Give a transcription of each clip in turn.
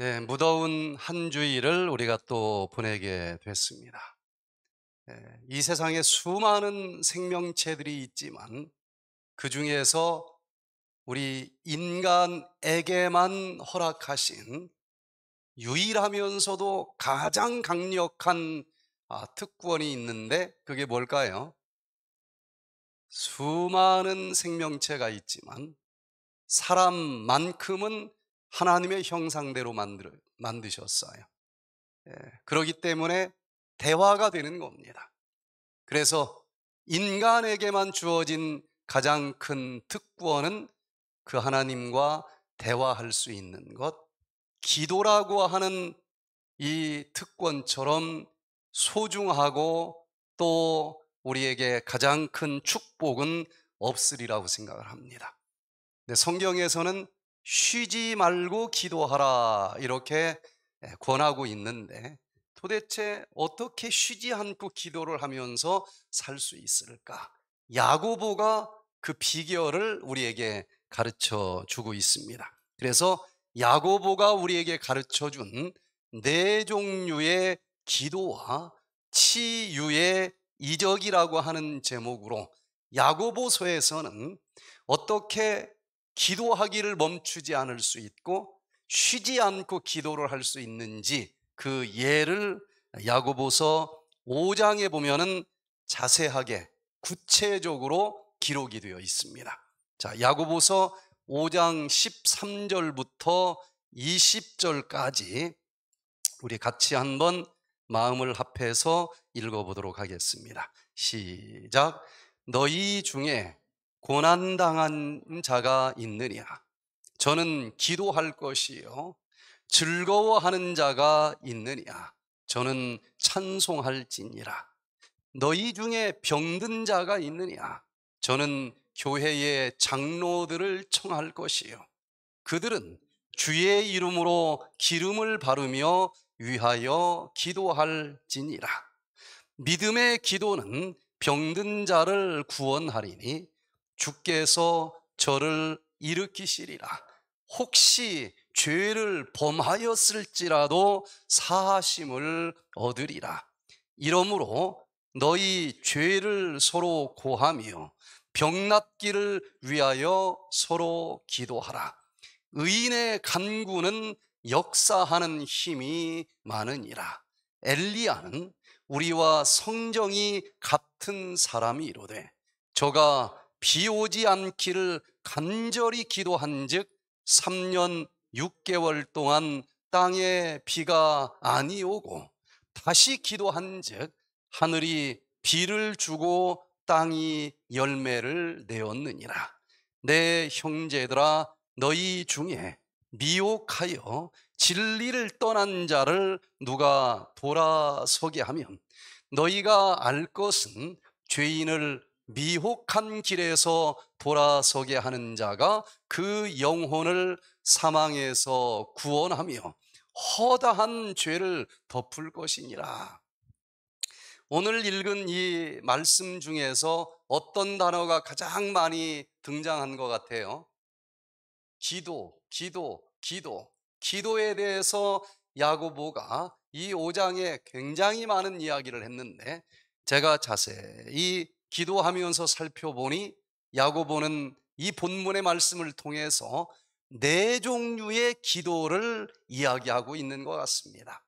네, 무더운 한 주일을 우리가 또 보내게 됐습니다. 네, 이 세상에 수많은 생명체들이 있지만 그 중에서 우리 인간에게만 허락하신 유일하면서도 가장 강력한 아, 특권이 있는데 그게 뭘까요? 수많은 생명체가 있지만 사람만큼은 하나님의 형상대로 만들, 만드셨어요. 예, 그러기 때문에 대화가 되는 겁니다. 그래서 인간에게만 주어진 가장 큰 특권은 그 하나님과 대화할 수 있는 것, 기도라고 하는 이 특권처럼 소중하고 또 우리에게 가장 큰 축복은 없으리라고 생각을 합니다. 성경에서는 쉬지 말고 기도하라 이렇게 예, 권하고 있는데 도대체 어떻게 쉬지 않고 기도를 하면서 살 수 있을까? 야고보가 그 비결을 우리에게 가르쳐 주고 있습니다. 그래서 야고보가 우리에게 가르쳐 준 네 종류의 기도와 치유의 이적이라고 하는 제목으로 야고보서에서는 어떻게 기도하기를 멈추지 않을 수 있고 쉬지 않고 기도를 할 수 있는지 그 예를 야고보서 5장에 보면은 자세하게 구체적으로 기록이 되어 있습니다. 자, 야고보서 5장 13절부터 20절까지 우리 같이 한번 마음을 합해서 읽어보도록 하겠습니다. 시작. 너희 중에 고난당한 자가 있느냐? 저는 기도할 것이요. 즐거워하는 자가 있느냐? 저는 찬송할지니라. 너희 중에 병든 자가 있느냐? 저는 교회의 장로들을 청할 것이요. 그들은 주의 이름으로 기름을 바르며 위하여 기도할지니라. 믿음의 기도는 병든 자를 구원하리니 주께서 저를 일으키시리라. 혹시 죄를 범하였을지라도 사하심을 얻으리라. 이러므로 너희 죄를 서로 고하며 병낫기를 위하여 서로 기도하라. 의인의 간구는 역사하는 힘이 많으니라. 엘리야는 우리와 성정이 같은 사람이로되 저가 비 오지 않기를 간절히 기도한 즉 3년 6개월 동안 땅에 비가 아니 오고 다시 기도한 즉 하늘이 비를 주고 땅이 열매를 내었느니라 내 형제들아 너희 중에 미혹하여 진리를 떠난 자를 누가 돌아서게 하면 너희가 알 것은 죄인을 미혹한 길에서 돌아서게 하는 자가 그 영혼을 사망해서 구원하며 허다한 죄를 덮을 것이니라. 오늘 읽은 이 말씀 중에서 어떤 단어가 가장 많이 등장한 것 같아요? 기도, 기도, 기도. 기도에 대해서 야고보가 이 5장에 굉장히 많은 이야기를 했는데 제가 자세히 기도하면서 살펴보니 야고보는 이 본문의 말씀을 통해서 네 종류의 기도를 이야기하고 있는 것 같습니다.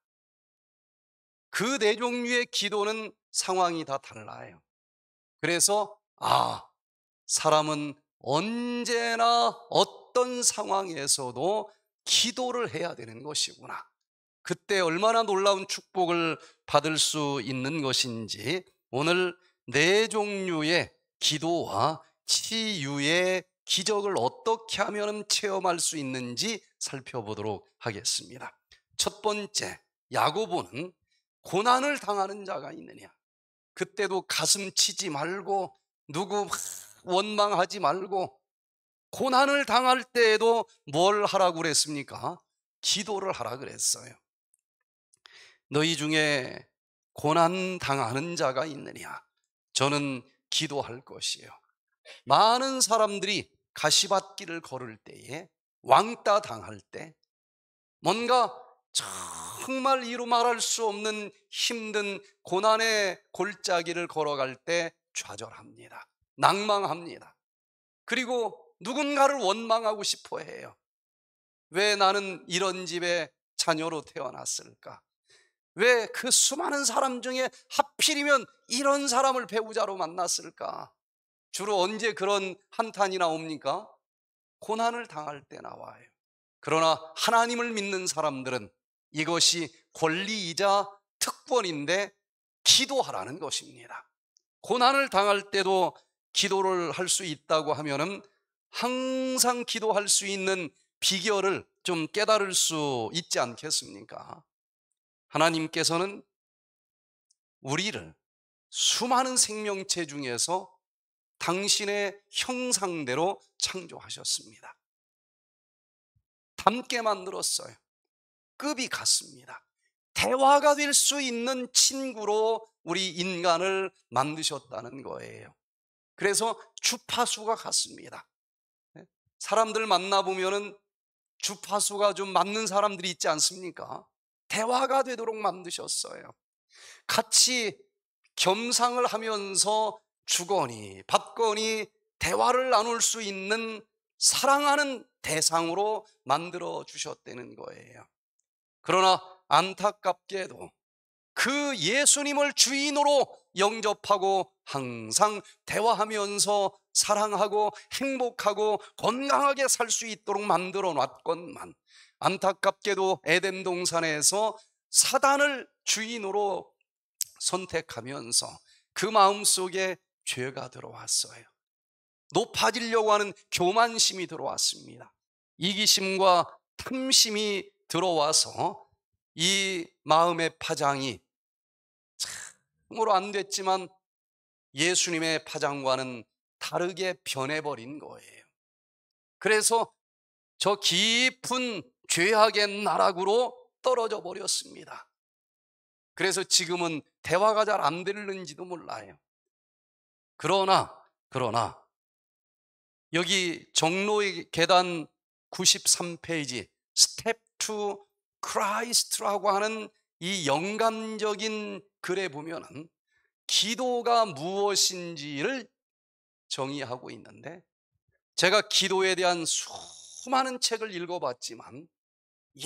그 네 종류의 기도는 상황이 다 달라요. 그래서 아, 사람은 언제나 어떤 상황에서도 기도를 해야 되는 것이구나. 그때 얼마나 놀라운 축복을 받을 수 있는 것인지 오늘 네 종류의 기도와 치유의 기적을 어떻게 하면 체험할 수 있는지 살펴보도록 하겠습니다. 첫 번째, 야고보는 고난을 당하는 자가 있느냐. 그때도 가슴 치지 말고 누구 원망하지 말고 고난을 당할 때에도 뭘 하라고 그랬습니까? 기도를 하라 그랬어요. 너희 중에 고난 당하는 자가 있느냐? 저는 기도할 것이에요. 많은 사람들이 가시밭길을 걸을 때에 왕따 당할 때 뭔가 정말 이루 말할 수 없는 힘든 고난의 골짜기를 걸어갈 때 좌절합니다. 낭망합니다. 그리고 누군가를 원망하고 싶어 해요. 왜 나는 이런 집에 자녀로 태어났을까? 왜그 수많은 사람 중에 하필이면 이런 사람을 배우자로 만났을까? 주로 언제 그런 한탄이 나옵니까? 고난을 당할 때 나와요. 그러나 하나님을 믿는 사람들은 이것이 권리이자 특권인데 기도하라는 것입니다. 고난을 당할 때도 기도를 할 수 있다고 하면은 항상 기도할 수 있는 비결을 좀 깨달을 수 있지 않겠습니까? 하나님께서는 우리를 수많은 생명체 중에서 당신의 형상대로 창조하셨습니다. 닮게 만들었어요. 급이 같습니다. 대화가 될 수 있는 친구로 우리 인간을 만드셨다는 거예요. 그래서 주파수가 같습니다. 네? 사람들 만나보면 주파수가 좀 맞는 사람들이 있지 않습니까? 대화가 되도록 만드셨어요. 같이 겸상을 하면서 주거니 받거니 대화를 나눌 수 있는 사랑하는 대상으로 만들어 주셨다는 거예요. 그러나 안타깝게도 그 예수님을 주인으로 영접하고 항상 대화하면서 사랑하고 행복하고 건강하게 살 수 있도록 만들어 놨건만 안타깝게도 에덴 동산에서 사단을 주인으로 선택하면서 그 마음속에 죄가 들어왔어요. 높아지려고 하는 교만심이 들어왔습니다. 이기심과 탐심이 들어와서 이 마음의 파장이 참으로 안 됐지만 예수님의 파장과는 다르게 변해버린 거예요. 그래서 저 깊은 죄악의 나락으로 떨어져 버렸습니다. 그래서 지금은 대화가 잘 안 되는지도 몰라요. 그러나, 그러나, 여기 정로의 계단 93페이지, Step to Christ라고 하는 이 영감적인 글에 보면은 기도가 무엇인지를 정의하고 있는데 제가 기도에 대한 수많은 책을 읽어봤지만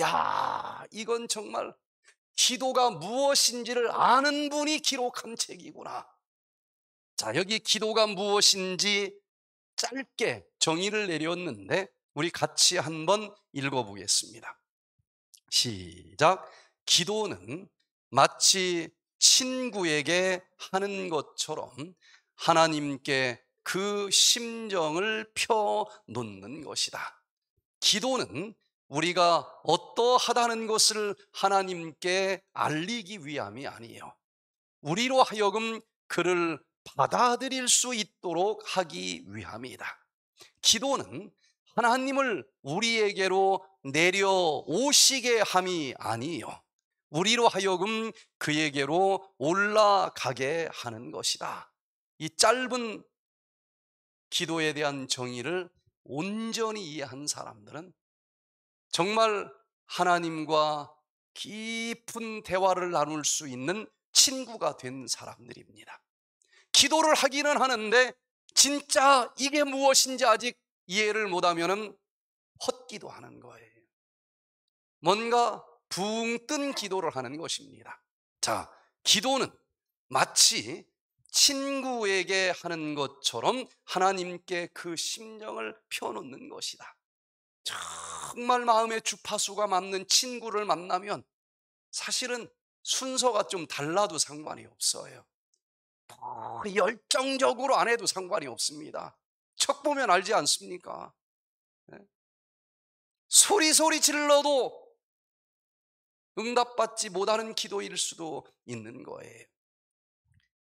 야, 이건 정말 기도가 무엇인지를 아는 분이 기록한 책이구나. 자, 여기 기도가 무엇인지 짧게 정의를 내렸는데 우리 같이 한번 읽어보겠습니다. 시작. 기도는 마치 친구에게 하는 것처럼 하나님께 그 심정을 펴 놓는 것이다. 기도는 우리가 어떠하다는 것을 하나님께 알리기 위함이 아니에요. 우리로 하여금 그를 받아들일 수 있도록 하기 위함이다. 기도는 하나님을 우리에게로 내려오시게 함이 아니요. 우리로 하여금 그에게로 올라가게 하는 것이다. 이 짧은 기도에 대한 정의를 온전히 이해한 사람들은 정말 하나님과 깊은 대화를 나눌 수 있는 친구가 된 사람들입니다. 기도를 하기는 하는데 진짜 이게 무엇인지 아직 이해를 못하면 헛기도 하는 거예요. 뭔가 붕 뜬 기도를 하는 것입니다. 자, 기도는 마치 친구에게 하는 것처럼 하나님께 그 심정을 펴놓는 것이다. 정말 마음의 주파수가 맞는 친구를 만나면 사실은 순서가 좀 달라도 상관이 없어요. 열정적으로 안 해도 상관이 없습니다. 척 보면 알지 않습니까? 네? 예? 소리 소리 질러도 응답받지 못하는 기도일 수도 있는 거예요.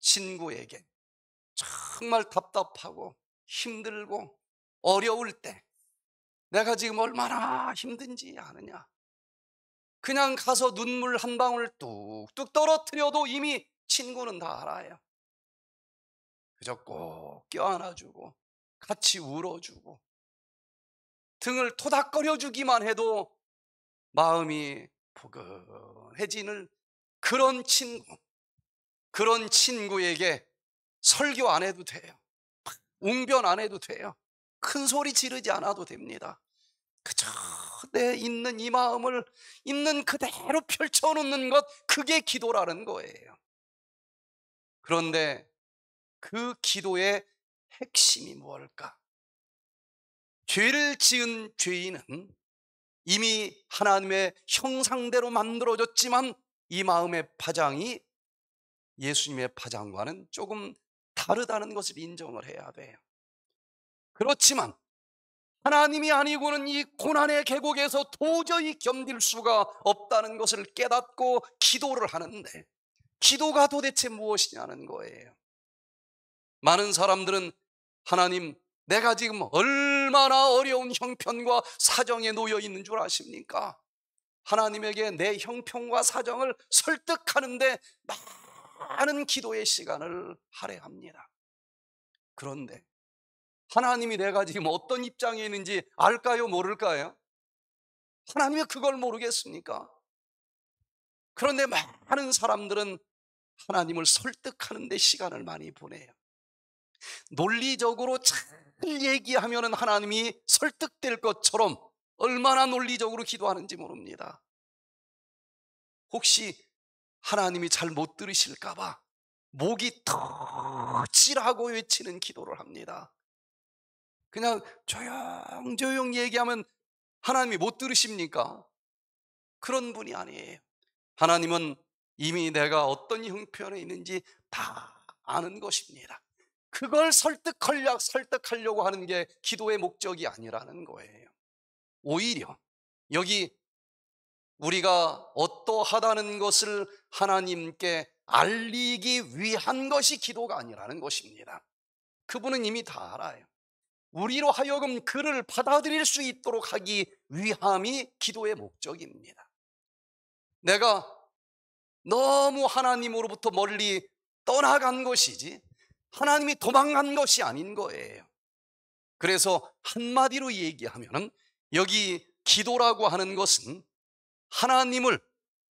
친구에게 정말 답답하고 힘들고 어려울 때 내가 지금 얼마나 힘든지 아느냐? 그냥 가서 눈물 한 방울 뚝뚝 떨어뜨려도 이미 친구는 다 알아요. 그저 꼭 껴안아주고 같이 울어주고 등을 토닥거려주기만 해도 마음이 포근해지는 그런 친구, 그런 친구에게 설교 안 해도 돼요. 웅변 안 해도 돼요. 큰 소리 지르지 않아도 됩니다. 그저 내 있는 이 마음을 있는 그대로 펼쳐놓는 것, 그게 기도라는 거예요. 그런데 그 기도의 핵심이 뭘까? 죄를 지은 죄인은 이미 하나님의 형상대로 만들어졌지만 이 마음의 파장이 예수님의 파장과는 조금 다르다는 것을 인정을 해야 돼요. 그렇지만 하나님이 아니고는 이 고난의 계곡에서 도저히 견딜 수가 없다는 것을 깨닫고 기도를 하는데 기도가 도대체 무엇이냐는 거예요. 많은 사람들은 하나님 내가 지금 얼마나 어려운 형편과 사정에 놓여 있는 줄 아십니까? 하나님에게 내 형편과 사정을 설득하는데 많은 기도의 시간을 할애합니다. 그런데 하나님이 내가 지금 어떤 입장에 있는지 알까요, 모를까요? 하나님이 그걸 모르겠습니까? 그런데 많은 사람들은 하나님을 설득하는데 시간을 많이 보내요. 논리적으로 잘 얘기하면 하나님이 설득될 것처럼 얼마나 논리적으로 기도하는지 모릅니다. 혹시 하나님이 잘 못 들으실까봐 목이 터질하고 외치는 기도를 합니다. 그냥 조용조용 얘기하면 하나님이 못 들으십니까? 그런 분이 아니에요. 하나님은 이미 내가 어떤 형편에 있는지 다 아는 것입니다. 그걸 설득하려, 설득하려고 하는 게 기도의 목적이 아니라는 거예요. 오히려 여기 우리가 어떠하다는 것을 하나님께 알리기 위한 것이 기도가 아니라는 것입니다. 그분은 이미 다 알아요. 우리로 하여금 그를 받아들일 수 있도록 하기 위함이 기도의 목적입니다. 내가 너무 하나님으로부터 멀리 떠나간 것이지 하나님이 도망간 것이 아닌 거예요. 그래서 한마디로 얘기하면 여기 기도라고 하는 것은 하나님을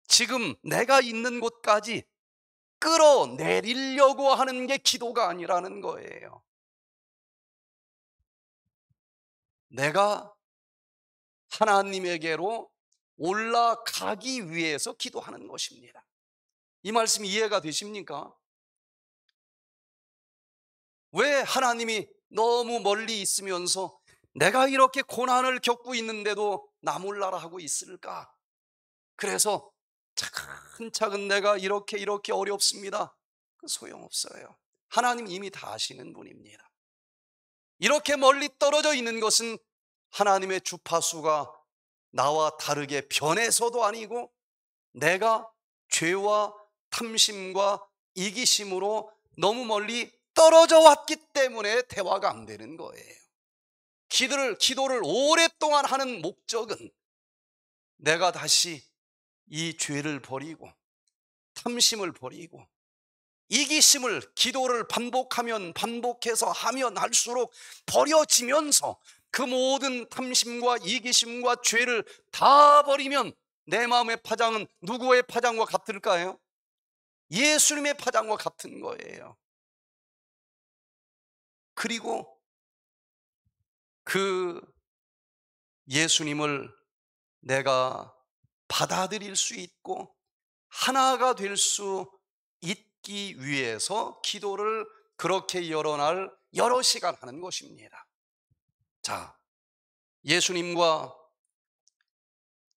지금 내가 있는 곳까지 끌어내리려고 하는 게 기도가 아니라는 거예요. 내가 하나님에게로 올라가기 위해서 기도하는 것입니다. 이 말씀 이해가 되십니까? 왜 하나님이 너무 멀리 있으면서 내가 이렇게 고난을 겪고 있는데도 나 몰라라 하고 있을까? 그래서 차근차근 내가 이렇게 이렇게 어렵습니다. 그 소용없어요. 하나님 이미 다 아시는 분입니다. 이렇게 멀리 떨어져 있는 것은 하나님의 주파수가 나와 다르게 변해서도 아니고 내가 죄와 탐심과 이기심으로 너무 멀리 떨어져 왔기 때문에 대화가 안 되는 거예요. 기도를, 기도를 오랫동안 하는 목적은 내가 다시 이 죄를 버리고 탐심을 버리고 이기심을 기도를 반복하면 반복해서 하면 할수록 버려지면서 그 모든 탐심과 이기심과 죄를 다 버리면 내 마음의 파장은 누구의 파장과 같을까요? 예수님의 파장과 같은 거예요. 그리고 그 예수님을 내가 받아들일 수 있고 하나가 될 수 있다. 있기 위해서 기도를 그렇게 여러 날 여러 시간 하는 것입니다. 자, 예수님과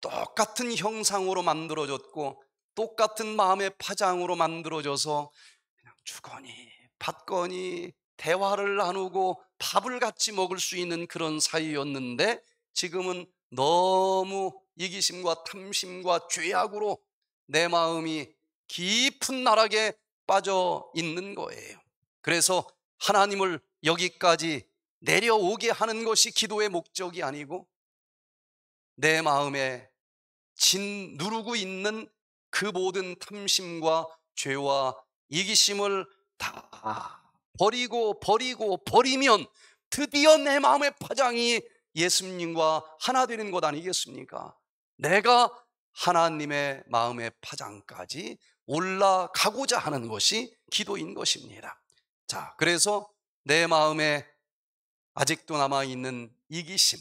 똑같은 형상으로 만들어졌고 똑같은 마음의 파장으로 만들어져서 그냥 주거니 받거니 대화를 나누고 밥을 같이 먹을 수 있는 그런 사이였는데 지금은 너무 이기심과 탐심과 죄악으로 내 마음이 깊은 나락에 빠져 있는 거예요. 그래서 하나님을 여기까지 내려오게 하는 것이 기도의 목적이 아니고 내 마음에 진 누르고 있는 그 모든 탐심과 죄와 이기심을 다 버리고 버리고 버리면 드디어 내 마음의 파장이 예수님과 하나 되는 것 아니겠습니까? 내가 하나님의 마음의 파장까지 올라가고자 하는 것이 기도인 것입니다. 자, 그래서 내 마음에 아직도 남아있는 이기심,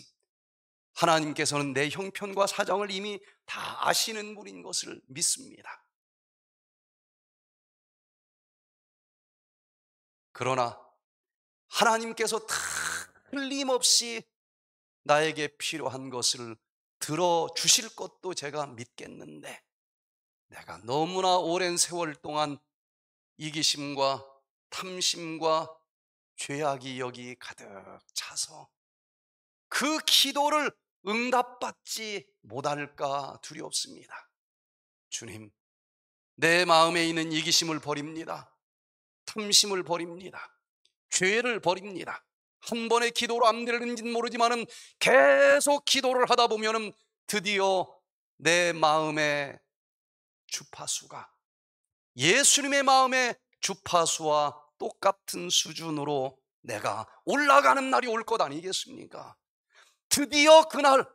하나님께서는 내 형편과 사정을 이미 다 아시는 분인 것을 믿습니다. 그러나 하나님께서 틀림없이 나에게 필요한 것을 들어주실 것도 제가 믿겠는데 내가 너무나 오랜 세월 동안 이기심과 탐심과 죄악이 여기 가득 차서 그 기도를 응답받지 못할까 두렵습니다. 주님, 내 마음에 있는 이기심을 버립니다. 탐심을 버립니다. 죄를 버립니다. 한 번의 기도로 안 되는지는 모르지만 계속 기도를 하다 보면 드디어 내 마음에 주파수가 예수님의 마음의 주파수와 똑같은 수준으로 내가 올라가는 날이 올 것 아니겠습니까? 드디어 그날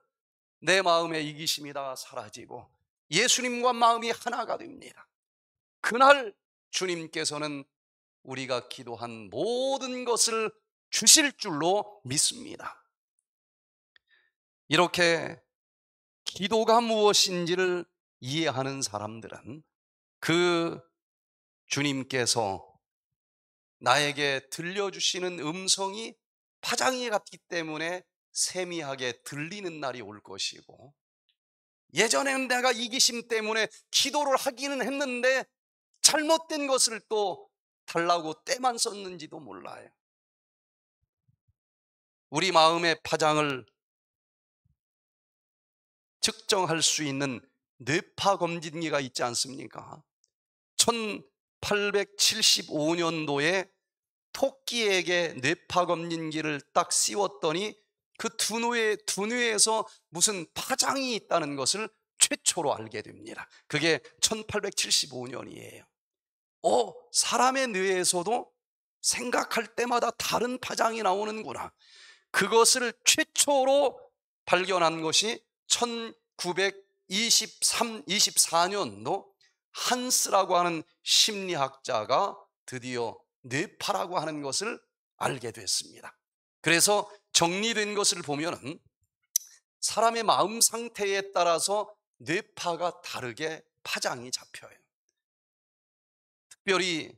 내 마음의 이기심이 다 사라지고 예수님과 마음이 하나가 됩니다. 그날 주님께서는 우리가 기도한 모든 것을 주실 줄로 믿습니다. 이렇게 기도가 무엇인지를 이해하는 사람들은 그 주님께서 나에게 들려주시는 음성이 파장이 같기 때문에 세미하게 들리는 날이 올 것이고 예전에는 내가 이기심 때문에 기도를 하기는 했는데 잘못된 것을 또 달라고 때만 썼는지도 몰라요. 우리 마음의 파장을 측정할 수 있는 뇌파 검진기가 있지 않습니까? 1875년도에 토끼에게 뇌파 검진기를 딱 씌웠더니 그 두뇌, 두뇌에서 무슨 파장이 있다는 것을 최초로 알게 됩니다. 그게 1875년이에요. 어, 사람의 뇌에서도 생각할 때마다 다른 파장이 나오는구나. 그것을 최초로 발견한 것이 1900 23, 24년도 한스라고 하는 심리학자가 드디어 뇌파라고 하는 것을 알게 됐습니다. 그래서 정리된 것을 보면은 사람의 마음 상태에 따라서 뇌파가 다르게 파장이 잡혀요. 특별히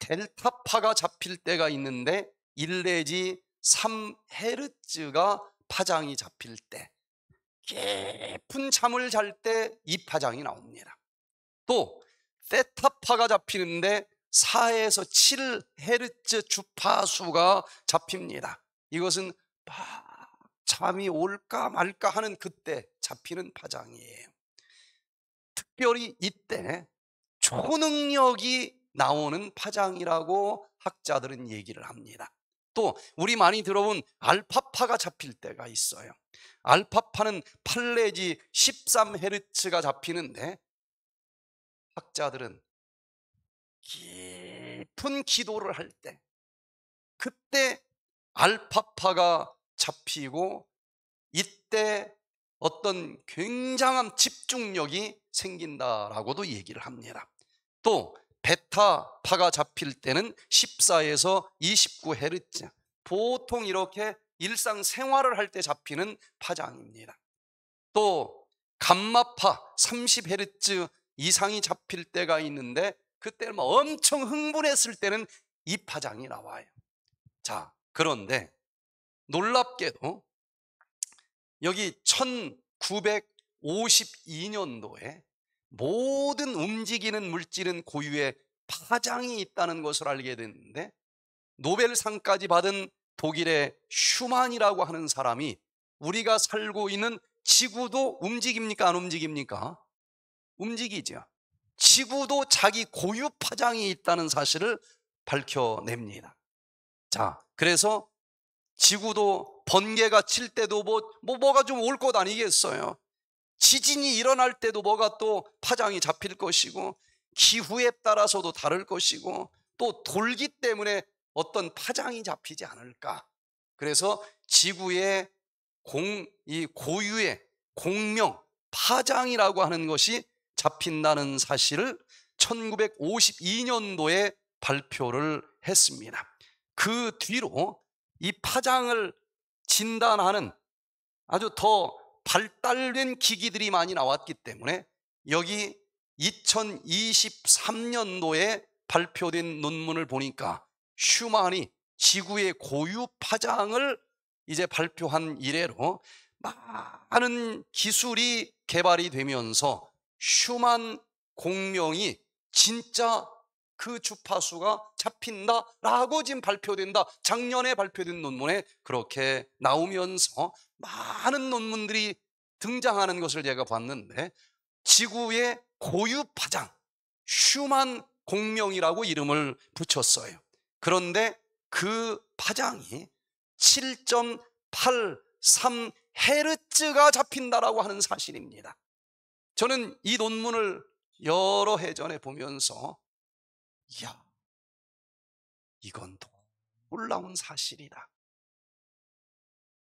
델타파가 잡힐 때가 있는데 1 내지 3헤르츠가 파장이 잡힐 때 깊은 잠을 잘 때 이파장이 나옵니다. 또 세타파가 잡히는데 4에서 7헤르츠 주파수가 잡힙니다. 이것은 아, 잠이 올까 말까 하는 그때 잡히는 파장이에요. 특별히 이때 초능력이 나오는 파장이라고 학자들은 얘기를 합니다. 또 우리 많이 들어본 알파파가 잡힐 때가 있어요. 알파파는 8레지 13헤르츠가 잡히는데 학자들은 깊은 기도를 할 때 그때 알파파가 잡히고 이때 어떤 굉장한 집중력이 생긴다라고도 얘기를 합니다. 또 베타파가 잡힐 때는 14에서 29헤르츠 보통 이렇게 일상생활을 할 때 잡히는 파장입니다 또 감마파 30헤르츠 이상이 잡힐 때가 있는데 그때 막 뭐 엄청 흥분했을 때는 이 파장이 나와요 자 그런데 놀랍게도 여기 1952년도에 모든 움직이는 물질은 고유의 파장이 있다는 것을 알게 됐는데 노벨상까지 받은 독일의 슈만이라고 하는 사람이 우리가 살고 있는 지구도 움직입니까? 안 움직입니까? 움직이죠. 지구도 자기 고유 파장이 있다는 사실을 밝혀냅니다. 자, 그래서 지구도 번개가 칠 때도 뭐, 뭐 뭐가 좀 올 것 아니겠어요? 지진이 일어날 때도 뭐가 또 파장이 잡힐 것이고 기후에 따라서도 다를 것이고 또 돌기 때문에 어떤 파장이 잡히지 않을까. 그래서 지구의 공, 이 고유의 공명, 파장이라고 하는 것이 잡힌다는 사실을 1952년도에 발표를 했습니다. 그 뒤로 이 파장을 진단하는 아주 더 발달된 기기들이 많이 나왔기 때문에 여기 2023년도에 발표된 논문을 보니까 슈만이 지구의 고유 파장을 이제 발표한 이래로 많은 기술이 개발이 되면서 슈만 공명이 진짜 그 주파수가 잡힌다라고 지금 발표된다. 작년에 발표된 논문에 그렇게 나오면서 많은 논문들이 등장하는 것을 제가 봤는데 지구의 고유 파장 슈만 공명이라고 이름을 붙였어요. 그런데 그 파장이 7.83 헤르츠가 잡힌다라고 하는 사실입니다. 저는 이 논문을 여러 해 전에 보면서 이야, 이건 놀라운 사실이다.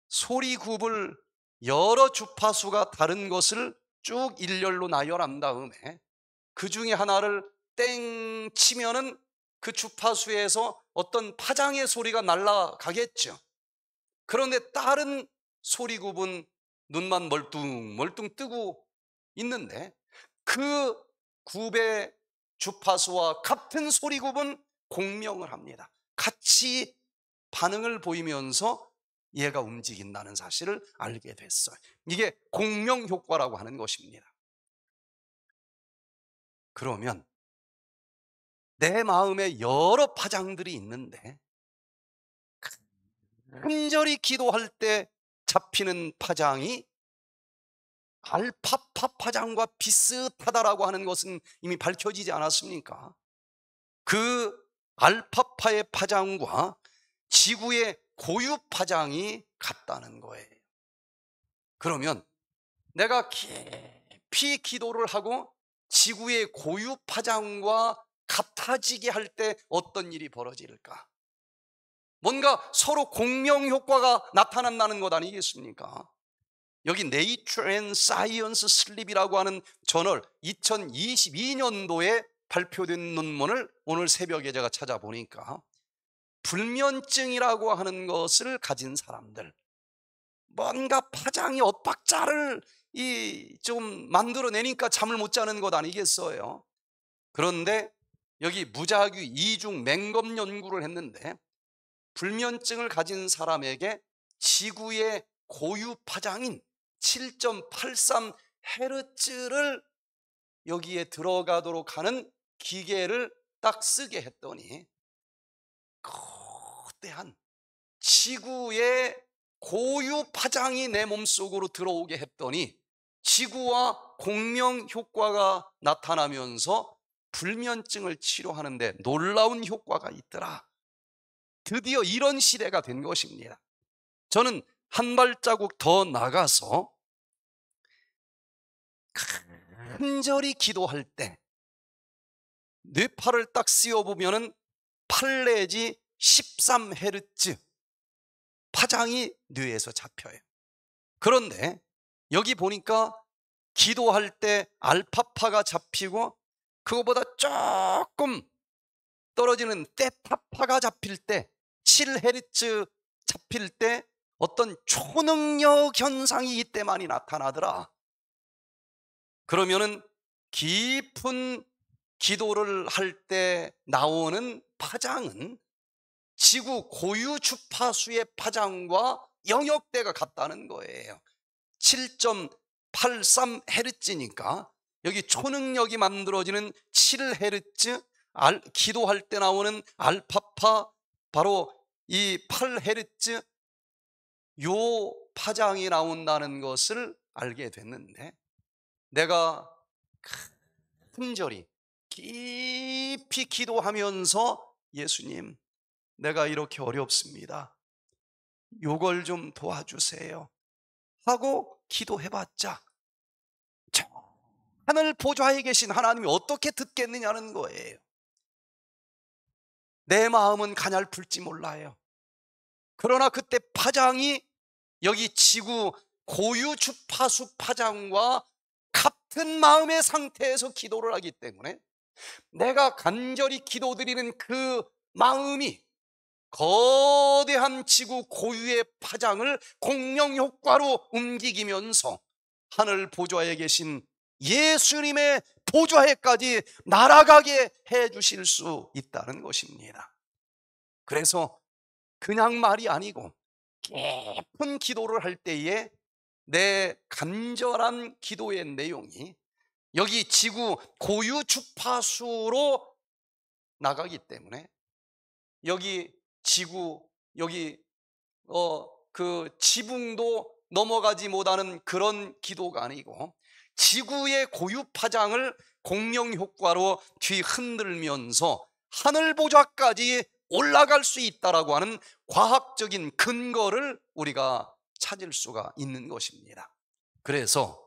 소리 굽을 여러 주파수가 다른 것을 쭉 일렬로 나열한 다음에 그 중에 하나를 땡 치면은 그 주파수에서 어떤 파장의 소리가 날라가겠죠. 그런데 다른 소리 굽은 눈만 멀뚱멀뚱 뜨고 있는데 그 굽의 주파수와 같은 소리 굽은 공명을 합니다. 같이 반응을 보이면서 얘가 움직인다는 사실을 알게 됐어요. 이게 공명 효과라고 하는 것입니다. 그러면 내 마음에 여러 파장들이 있는데 큰절히 기도할 때 잡히는 파장이 알파파 파장과 비슷하다라고 하는 것은 이미 밝혀지지 않았습니까? 그 알파파의 파장과 지구의 고유 파장이 같다는 거예요. 그러면 내가 깊이 기도를 하고 지구의 고유 파장과 같아지게 할 때 어떤 일이 벌어질까? 뭔가 서로 공명 효과가 나타난다는 것 아니겠습니까? 여기 네이처 앤 사이언스 슬립이라고 하는 저널 2022년도에 발표된 논문을 오늘 새벽에 제가 찾아보니까 불면증이라고 하는 것을 가진 사람들 뭔가 파장이 엇박자를 이 좀 만들어내니까 잠을 못 자는 것 아니겠어요? 그런데 여기 무작위 이중 맹검 연구를 했는데 불면증을 가진 사람에게 지구의 고유 파장인 7.83 헤르츠를 여기에 들어가도록 하는 기계를 딱 쓰게 했더니 거대한 지구의 고유 파장이 내 몸속으로 들어오게 했더니 지구와 공명 효과가 나타나면서 불면증을 치료하는데 놀라운 효과가 있더라. 드디어 이런 시대가 된 것입니다. 저는 한 발자국 더 나가서 간절히 음. 기도할 때뇌파를딱 씌워보면 8내지 13헤르츠 파장이 뇌에서 잡혀요. 그런데 여기 보니까 기도할 때 알파파가 잡히고 그거보다 조금 떨어지는 때파파가 잡힐 때 7헤르츠 잡힐 때 어떤 초능력 현상이 이때만이 나타나더라. 그러면은 깊은 기도를 할 때 나오는 파장은 지구 고유 주파수의 파장과 영역대가 같다는 거예요. 7.83헤르츠니까 여기 초능력이 만들어지는 7헤르츠 기도할 때 나오는 알파파 바로 이 8헤르츠 요 파장이 나온다는 것을 알게 됐는데 내가 큰절히 깊이 기도하면서 예수님 내가 이렇게 어렵습니다. 요걸 좀 도와주세요. 하고 기도해봤자 하늘 보좌에 계신 하나님이 어떻게 듣겠느냐는 거예요. 내 마음은 가냘플지 몰라요. 그러나 그때 파장이 여기 지구 고유 주파수 파장과 같은 마음의 상태에서 기도를 하기 때문에 내가 간절히 기도드리는 그 마음이 거대한 지구 고유의 파장을 공명 효과로 움직이면서 하늘 보좌에 계신 예수님의 보좌에까지 날아가게 해 주실 수 있다는 것입니다. 그래서 그냥 말이 아니고 깊은 기도를 할 때에 내 간절한 기도의 내용이 여기 지구 고유 주파수로 나가기 때문에 여기 지구 여기 어 그 지붕도 넘어가지 못하는 그런 기도가 아니고 지구의 고유 파장을 공룡 효과로 뒤흔들면서 하늘 보좌까지 올라갈 수 있다라고 하는 과학적인 근거를 우리가 찾을 수가 있는 것입니다. 그래서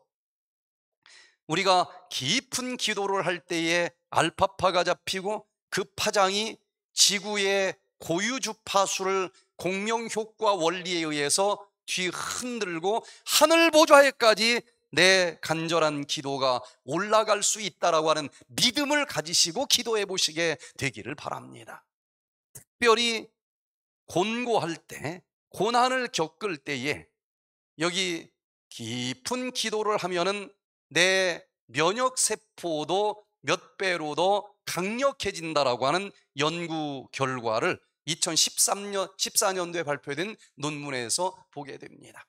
우리가 깊은 기도를 할 때에 알파파가 잡히고 그 파장이 지구의 고유 주파수를 공명 효과 원리에 의해서 뒤흔들고 하늘 보좌에까지 내 간절한 기도가 올라갈 수 있다라고 하는 믿음을 가지시고 기도해 보시게 되기를 바랍니다. 특별히 곤고할 때 고난을 겪을 때에 여기 깊은 기도를 하면은 내 면역 세포도 몇 배로 도 강력해진다라고 하는 연구 결과를 2013년 14년도에 발표된 논문에서 보게 됩니다.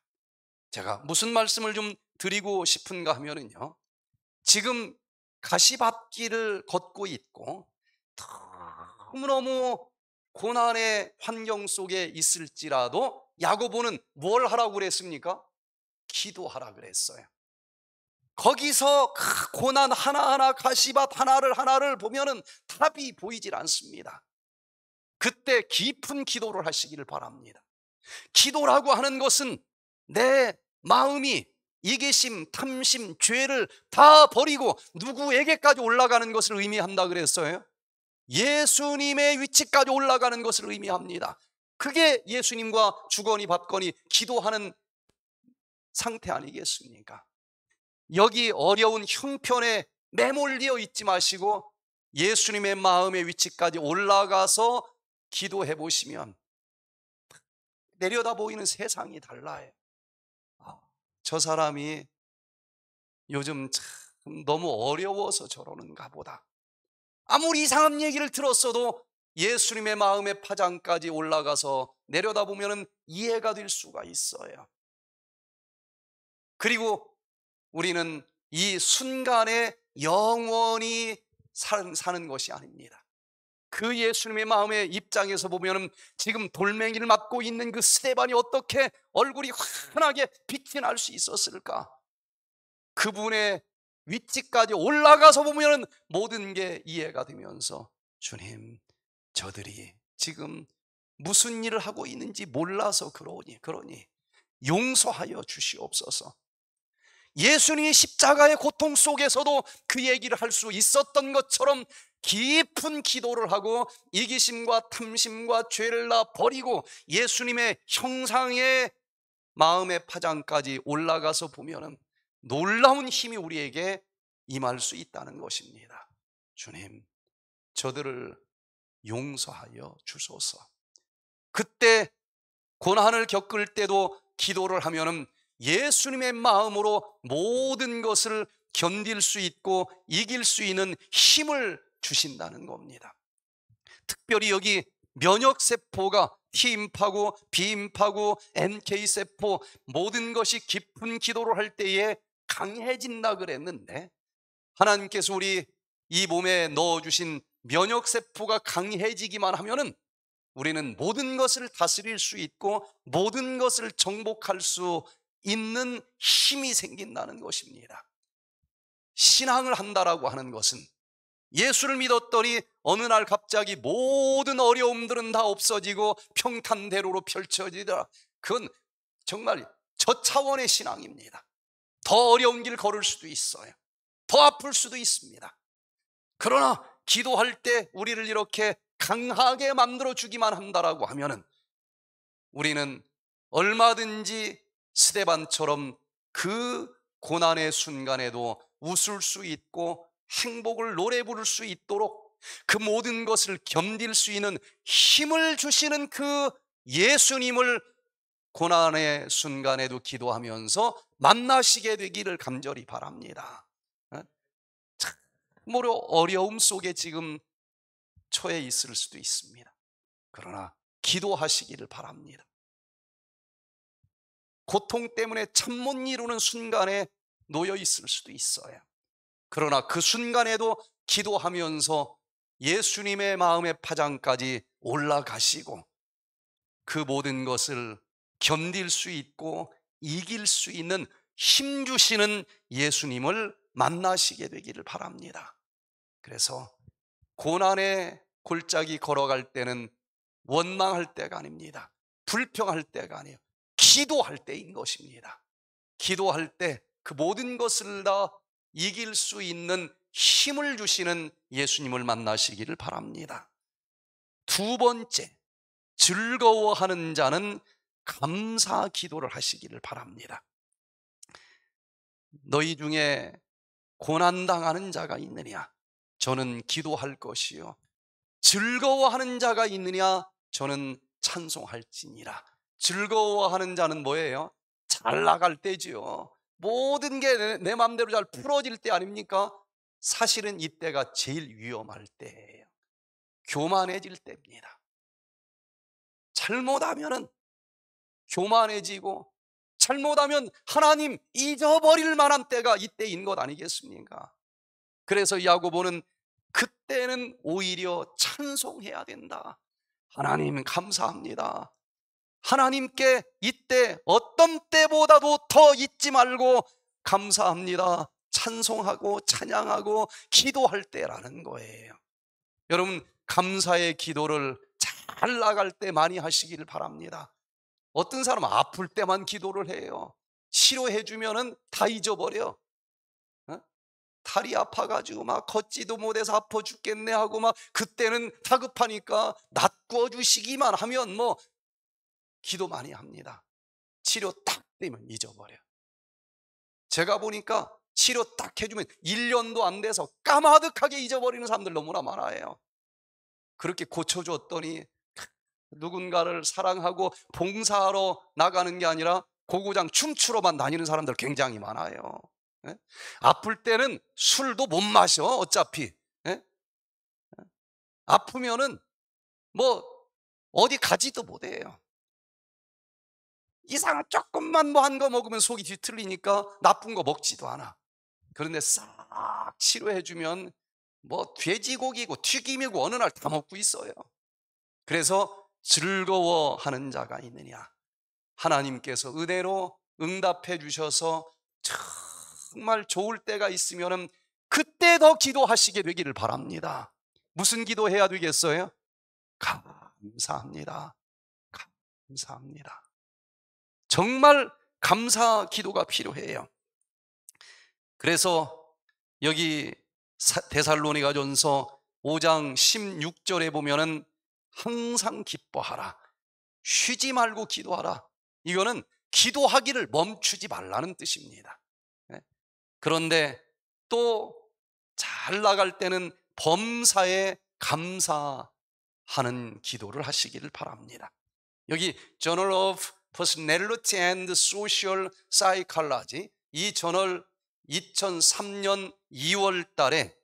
제가 무슨 말씀을 좀 드리고 싶은가 하면은요. 지금 가시밭길을 걷고 있고 너무너무 고난의 환경 속에 있을지라도 야고보는 뭘 하라고 그랬습니까? 기도하라 그랬어요. 거기서 그 고난 하나하나 가시밭 하나를 하나를 보면은 답이 보이질 않습니다. 그때 깊은 기도를 하시기를 바랍니다. 기도라고 하는 것은 내 마음이 이기심, 탐심, 죄를 다 버리고 누구에게까지 올라가는 것을 의미한다 그랬어요. 예수님의 위치까지 올라가는 것을 의미합니다. 그게 예수님과 주거니 받거니 기도하는 상태 아니겠습니까? 여기 어려운 형편에 매몰되어 있지 마시고 예수님의 마음의 위치까지 올라가서 기도해 보시면 내려다 보이는 세상이 달라요. 아, 저 사람이 요즘 참 너무 어려워서 저러는가 보다. 아무리 이상한 얘기를 들었어도 예수님의 마음의 파장까지 올라가서 내려다보면 이해가 될 수가 있어요. 그리고 우리는 이 순간에 영원히 사는, 것이 아닙니다. 그 예수님의 마음의 입장에서 보면 지금 돌멩이를 맞고 있는 그 스테반이 어떻게 얼굴이 환하게 빛이 날 수 있었을까? 그분의 위치까지 올라가서 보면 모든 게 이해가 되면서 주님 저들이 지금 무슨 일을 하고 있는지 몰라서 그러니 그러니 용서하여 주시옵소서 예수님이 십자가의 고통 속에서도 그 얘기를 할 수 있었던 것처럼 깊은 기도를 하고 이기심과 탐심과 죄를 다 버리고 예수님의 형상의 마음의 파장까지 올라가서 보면은 놀라운 힘이 우리에게 임할 수 있다는 것입니다. 주님, 저들을 용서하여 주소서. 그때 고난을 겪을 때도 기도를 하면은 예수님의 마음으로 모든 것을 견딜 수 있고 이길 수 있는 힘을 주신다는 겁니다. 특별히 여기 면역세포가 T임파고 B임파고 NK세포 모든 것이 깊은 기도를 할 때에 강해진다 그랬는데 하나님께서 우리 이 몸에 넣어주신 면역세포가 강해지기만 하면은 우리는 모든 것을 다스릴 수 있고 모든 것을 정복할 수 있는 힘이 생긴다는 것입니다. 신앙을 한다라고 하는 것은 예수를 믿었더니 어느 날 갑자기 모든 어려움들은 다 없어지고 평탄대로로 펼쳐지더라. 그건 정말 저 차원의 신앙입니다. 더 어려운 길 걸을 수도 있어요. 더 아플 수도 있습니다. 그러나 기도할 때 우리를 이렇게 강하게 만들어 주기만 한다라고 하면은 우리는 얼마든지 스테반처럼 그 고난의 순간에도 웃을 수 있고 행복을 노래 부를 수 있도록 그 모든 것을 견딜 수 있는 힘을 주시는 그 예수님을 고난의 순간에도 기도하면서 만나시게 되기를 간절히 바랍니다. 어? 참으로 어려움 속에 지금 처해 있을 수도 있습니다. 그러나 기도하시기를 바랍니다. 고통 때문에 참 못 이루는 순간에 놓여 있을 수도 있어요. 그러나 그 순간에도 기도하면서 예수님의 마음의 파장까지 올라가시고 그 모든 것을 견딜 수 있고 이길 수 있는 힘 주시는 예수님을 만나시게 되기를 바랍니다. 그래서 고난의 골짜기 걸어갈 때는 원망할 때가 아닙니다. 불평할 때가 아니에요. 기도할 때인 것입니다. 기도할 때 그 모든 것을 다 이길 수 있는 힘을 주시는 예수님을 만나시기를 바랍니다. 두 번째, 즐거워하는 자는 감사 기도를 하시기를 바랍니다. 너희 중에 고난당하는 자가 있느냐? 저는 기도할 것이요. 즐거워하는 자가 있느냐? 저는 찬송할지니라. 즐거워하는 자는 뭐예요? 잘 나갈 때지요. 모든 게 내 마음대로 잘 풀어질 때 아닙니까? 사실은 이때가 제일 위험할 때예요. 교만해질 때입니다. 잘못하면 교만해지고 잘못하면 하나님 잊어버릴 만한 때가 이때인 것 아니겠습니까? 그래서 야고보는 그때는 오히려 찬송해야 된다. 하나님 감사합니다. 하나님께 이때 어떤 때보다도 더 잊지 말고 감사합니다. 찬송하고 찬양하고 기도할 때라는 거예요. 여러분 감사의 기도를 잘 나갈 때 많이 하시기를 바랍니다. 어떤 사람은 아플 때만 기도를 해요. 치료해 주면은 다 잊어버려. 어? 다리 아파가지고 막 걷지도 못해서 아파 죽겠네 하고 막 그때는 다급하니까 낫고 주시기만 하면 뭐 기도 많이 합니다. 치료 딱 되면 잊어버려. 제가 보니까 치료 딱 해주면 1년도 안 돼서 까마득하게 잊어버리는 사람들 너무나 많아요. 그렇게 고쳐줬더니 누군가를 사랑하고 봉사하러 나가는 게 아니라 고고장 춤추러만 다니는 사람들 굉장히 많아요. 예? 아플 때는 술도 못 마셔, 어차피. 예? 예? 아프면은 뭐 어디 가지도 못해요. 이상한 조금만 뭐 한 거 먹으면 속이 뒤틀리니까 나쁜 거 먹지도 않아. 그런데 싹 치료해주면 뭐 돼지고기고 튀김이고 어느 날 다 먹고 있어요. 그래서 즐거워하는 자가 있느냐? 하나님께서 은혜로 응답해 주셔서 정말 좋을 때가 있으면 그때 더 기도하시게 되기를 바랍니다. 무슨 기도해야 되겠어요? 감사합니다. 감사합니다. 정말 감사 기도가 필요해요. 그래서 여기 대살로니가 전서 5장 16절에 보면은 항상 기뻐하라. 쉬지 말고 기도하라. 이거는 기도하기를 멈추지 말라는 뜻입니다. 예? 그런데 또 잘 나갈 때는 범사에 감사하는 기도를 하시기를 바랍니다. 여기 Journal of Personality and Social Psychology 이 저널 2003년 2월 달에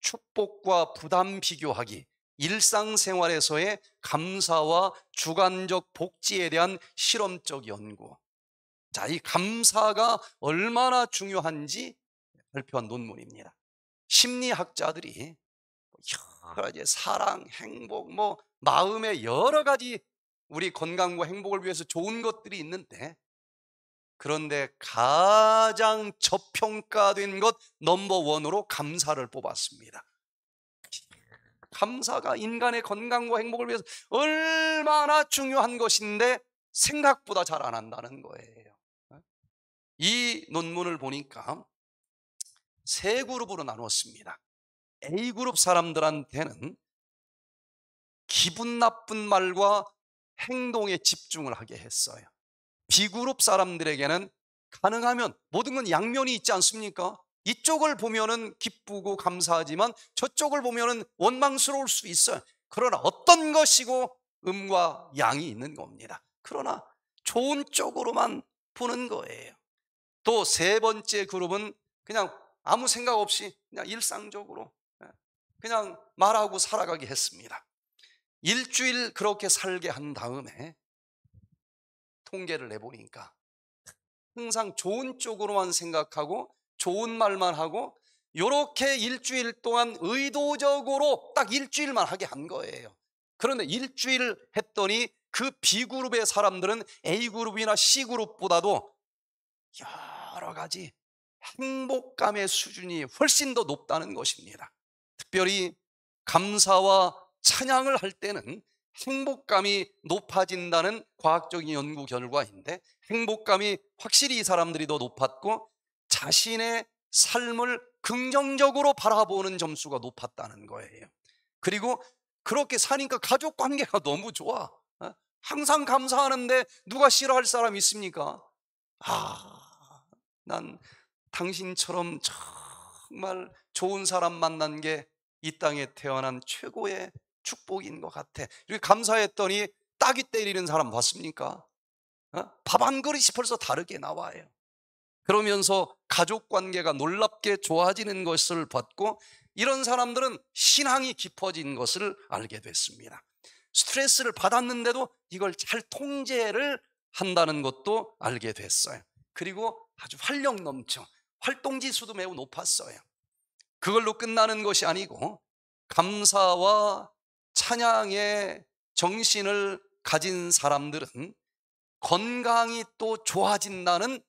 축복과 부담 비교하기 일상생활에서의 감사와 주관적 복지에 대한 실험적 연구. 자, 이 감사가 얼마나 중요한지 발표한 논문입니다. 심리학자들이 뭐 여러 가지 사랑, 행복, 뭐 마음의 여러 가지 우리 건강과 행복을 위해서 좋은 것들이 있는데 그런데 가장 저평가된 것 넘버 원으로 감사를 뽑았습니다. 감사가 인간의 건강과 행복을 위해서 얼마나 중요한 것인데 생각보다 잘 안 한다는 거예요. 어? 이 논문을 보니까 세 그룹으로 나누었습니다 A그룹 사람들한테는 기분 나쁜 말과 행동에 집중을 하게 했어요. B그룹 사람들에게는 가능하면 모든 건 양면이 있지 않습니까? 이쪽을 보면은 기쁘고 감사하지만 저쪽을 보면은 원망스러울 수 있어요. 그러나 어떤 것이고 음과 양이 있는 겁니다. 그러나 좋은 쪽으로만 보는 거예요. 또 세 번째 그룹은 그냥 아무 생각 없이 그냥 일상적으로 예, 그냥 말하고 살아가게 했습니다. 일주일 그렇게 살게 한 다음에 통계를 내보니까 항상 좋은 쪽으로만 생각하고 좋은 말만 하고 요렇게 일주일 동안 의도적으로 딱 일주일만 하게 한 거예요 그런데 일주일 했더니 그 B그룹의 사람들은 A그룹이나 C그룹보다도 여러 가지 행복감의 수준이 훨씬 더 높다는 것입니다 특별히 감사와 찬양을 할 때는 행복감이 높아진다는 과학적인 연구 결과인데 행복감이 확실히 이 사람들이 더 높았고 자신의 삶을 긍정적으로 바라보는 점수가 높았다는 거예요. 그리고 그렇게 사니까 가족 관계가 너무 좋아. 어? 항상 감사하는데 누가 싫어할 사람 있습니까? 아, 난 당신처럼 정말 좋은 사람 만난 게 이 땅에 태어난 최고의 축복인 것 같아. 이렇게 감사했더니 따귀 때리는 사람 봤습니까? 어? 밥한 그릇이 벌써 다르게 나와요. 그러면서 가족 관계가 놀랍게 좋아지는 것을 봤고 이런 사람들은 신앙이 깊어진 것을 알게 됐습니다. 스트레스를 받았는데도 이걸 잘 통제를 한다는 것도 알게 됐어요. 그리고 아주 활력 넘쳐 활동지수도 매우 높았어요. 그걸로 끝나는 것이 아니고 감사와 찬양의 정신을 가진 사람들은 건강이 또 좋아진다는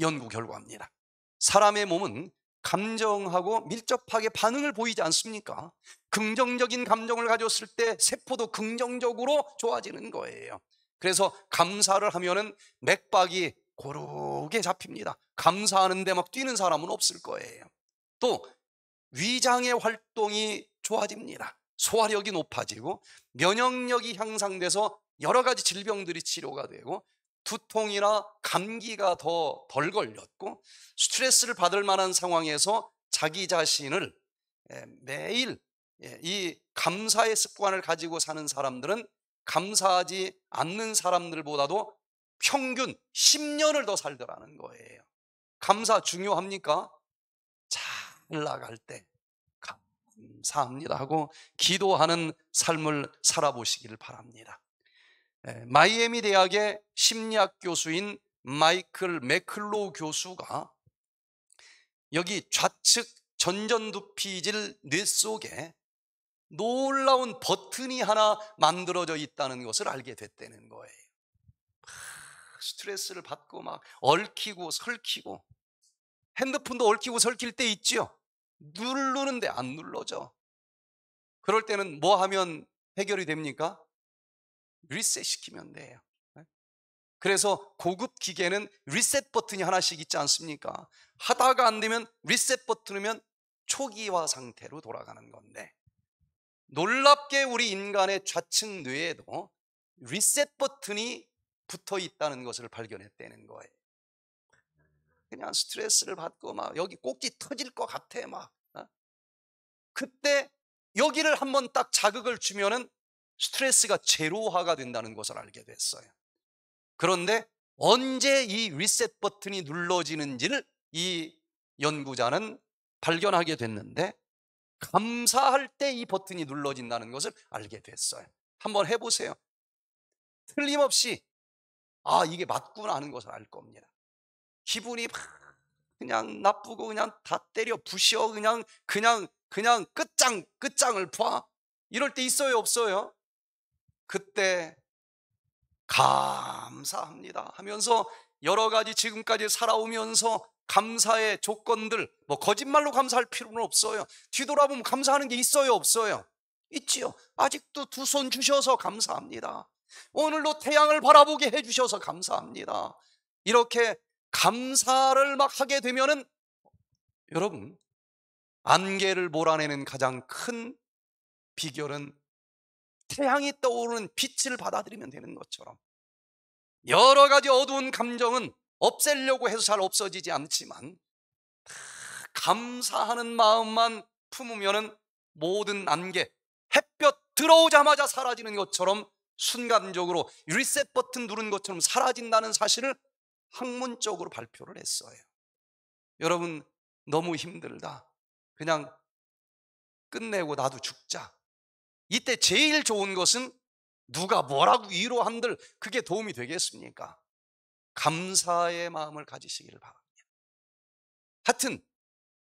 연구 결과입니다. 사람의 몸은 감정하고 밀접하게 반응을 보이지 않습니까? 긍정적인 감정을 가졌을 때 세포도 긍정적으로 좋아지는 거예요. 그래서 감사를 하면은 맥박이 고르게 잡힙니다. 감사하는데 막 뛰는 사람은 없을 거예요. 또 위장의 활동이 좋아집니다. 소화력이 높아지고 면역력이 향상돼서 여러 가지 질병들이 치료가 되고 두통이나 감기가 더 덜 걸렸고 스트레스를 받을 만한 상황에서 자기 자신을 예, 매일 예, 이 감사의 습관을 가지고 사는 사람들은 감사하지 않는 사람들보다도 평균 10년을 더 살더라는 거예요. 감사 중요합니까? 잘 나갈 때 감사합니다 하고 기도하는 삶을 살아보시길 바랍니다. 예, 마이애미 대학의 심리학 교수인 마이클 맥클로 교수가 여기 좌측 전전두피질 뇌 속에 놀라운 버튼이 하나 만들어져 있다는 것을 알게 됐다는 거예요. 스트레스를 받고 막 얽히고 설키고 핸드폰도 얽히고 설킬 때있죠요 누르는데 안 눌러져. 그럴 때는 뭐 하면 해결이 됩니까? 리셋시키면 돼요. 네? 그래서 고급 기계는 리셋 버튼이 하나씩 있지 않습니까? 하다가 안 되면 리셋 버튼이면 초기화 상태로 돌아가는 건데 놀랍게 우리 인간의 좌측 뇌에도 리셋 버튼이 붙어 있다는 것을 발견했다는 거예요. 그냥 스트레스를 받고 막 여기 꼭지 터질 것 같아 막. 어? 그때 여기를 한번 딱 자극을 주면은 스트레스가 제로화가 된다는 것을 알게 됐어요. 그런데 언제 이 리셋 버튼이 눌러지는지를 이 연구자는 발견하게 됐는데 감사할 때 이 버튼이 눌러진다는 것을 알게 됐어요. 한번 해보세요. 틀림없이 아 이게 맞구나 하는 것을 알 겁니다. 기분이 막 그냥 나쁘고 그냥 다 때려 부셔 그냥 그냥 그냥 끝장 끝장을 봐 이럴 때 있어요 없어요? 그때 감사합니다 하면서 여러 가지 지금까지 살아오면서 감사의 조건들 뭐 거짓말로 감사할 필요는 없어요 뒤돌아보면 감사하는 게 있어요 없어요 있지요 아직도 두 손 주셔서 감사합니다 오늘도 태양을 바라보게 해주셔서 감사합니다 이렇게 감사를 막 하게 되면은 여러분 안개를 몰아내는 가장 큰 비결은 태양이 떠오르는 빛을 받아들이면 되는 것처럼 여러 가지 어두운 감정은 없애려고 해서 잘 없어지지 않지만 감사하는 마음만 품으면 모든 안개 햇볕 들어오자마자 사라지는 것처럼 순간적으로 리셋 버튼 누른 것처럼 사라진다는 사실을 학문적으로 발표를 했어요. 여러분 너무 힘들다. 그냥 끝내고 나도 죽자. 이때 제일 좋은 것은 누가 뭐라고 위로한들 그게 도움이 되겠습니까? 감사의 마음을 가지시기를 바랍니다. 하여튼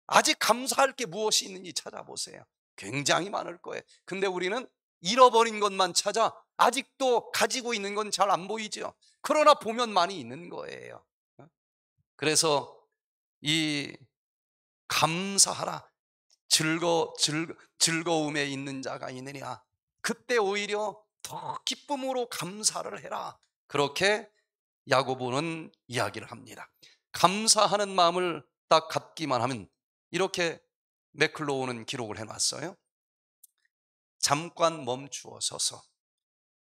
아직 감사할 게 무엇이 있는지 찾아보세요. 굉장히 많을 거예요. 근데 우리는 잃어버린 것만 찾아 아직도 가지고 있는 건 잘 안 보이죠. 그러나 보면 많이 있는 거예요. 어? 그래서 이 감사하라. 즐거, 즐 즐거움에 있는 자가 있느냐? 그때 오히려 더 기쁨으로 감사를 해라. 그렇게 야고보는 이야기를 합니다. 감사하는 마음을 딱 갖기만 하면 이렇게 맥클로우는 기록을 해놨어요. 잠깐 멈추어 서서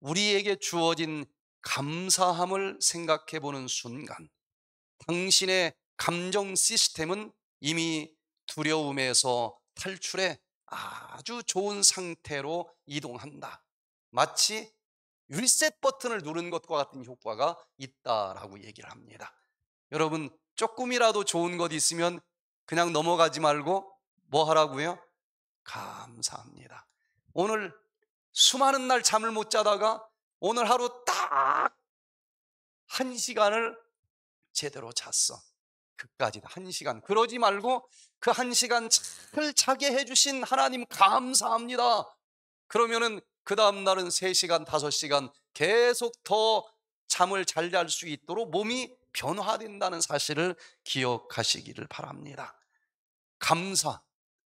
우리에게 주어진 감사함을 생각해 보는 순간 당신의 감정 시스템은 이미 두려움에서 탈출에 아주 좋은 상태로 이동한다. 마치 율셋 버튼을 누른 것과 같은 효과가 있다라고 얘기를 합니다. 여러분, 조금이라도 좋은 것 있으면 그냥 넘어가지 말고 뭐 하라고요? 감사합니다. 오늘 수많은 날 잠을 못 자다가 오늘 하루 딱 한 시간을 제대로 잤어. 그까지다. 한 시간. 그러지 말고 그 한 시간 차차게 해주신 하나님 감사합니다. 그러면은 그 다음날은 3시간, 5시간 계속 더 잠을 잘 잘 수 있도록 몸이 변화된다는 사실을 기억하시기를 바랍니다. 감사.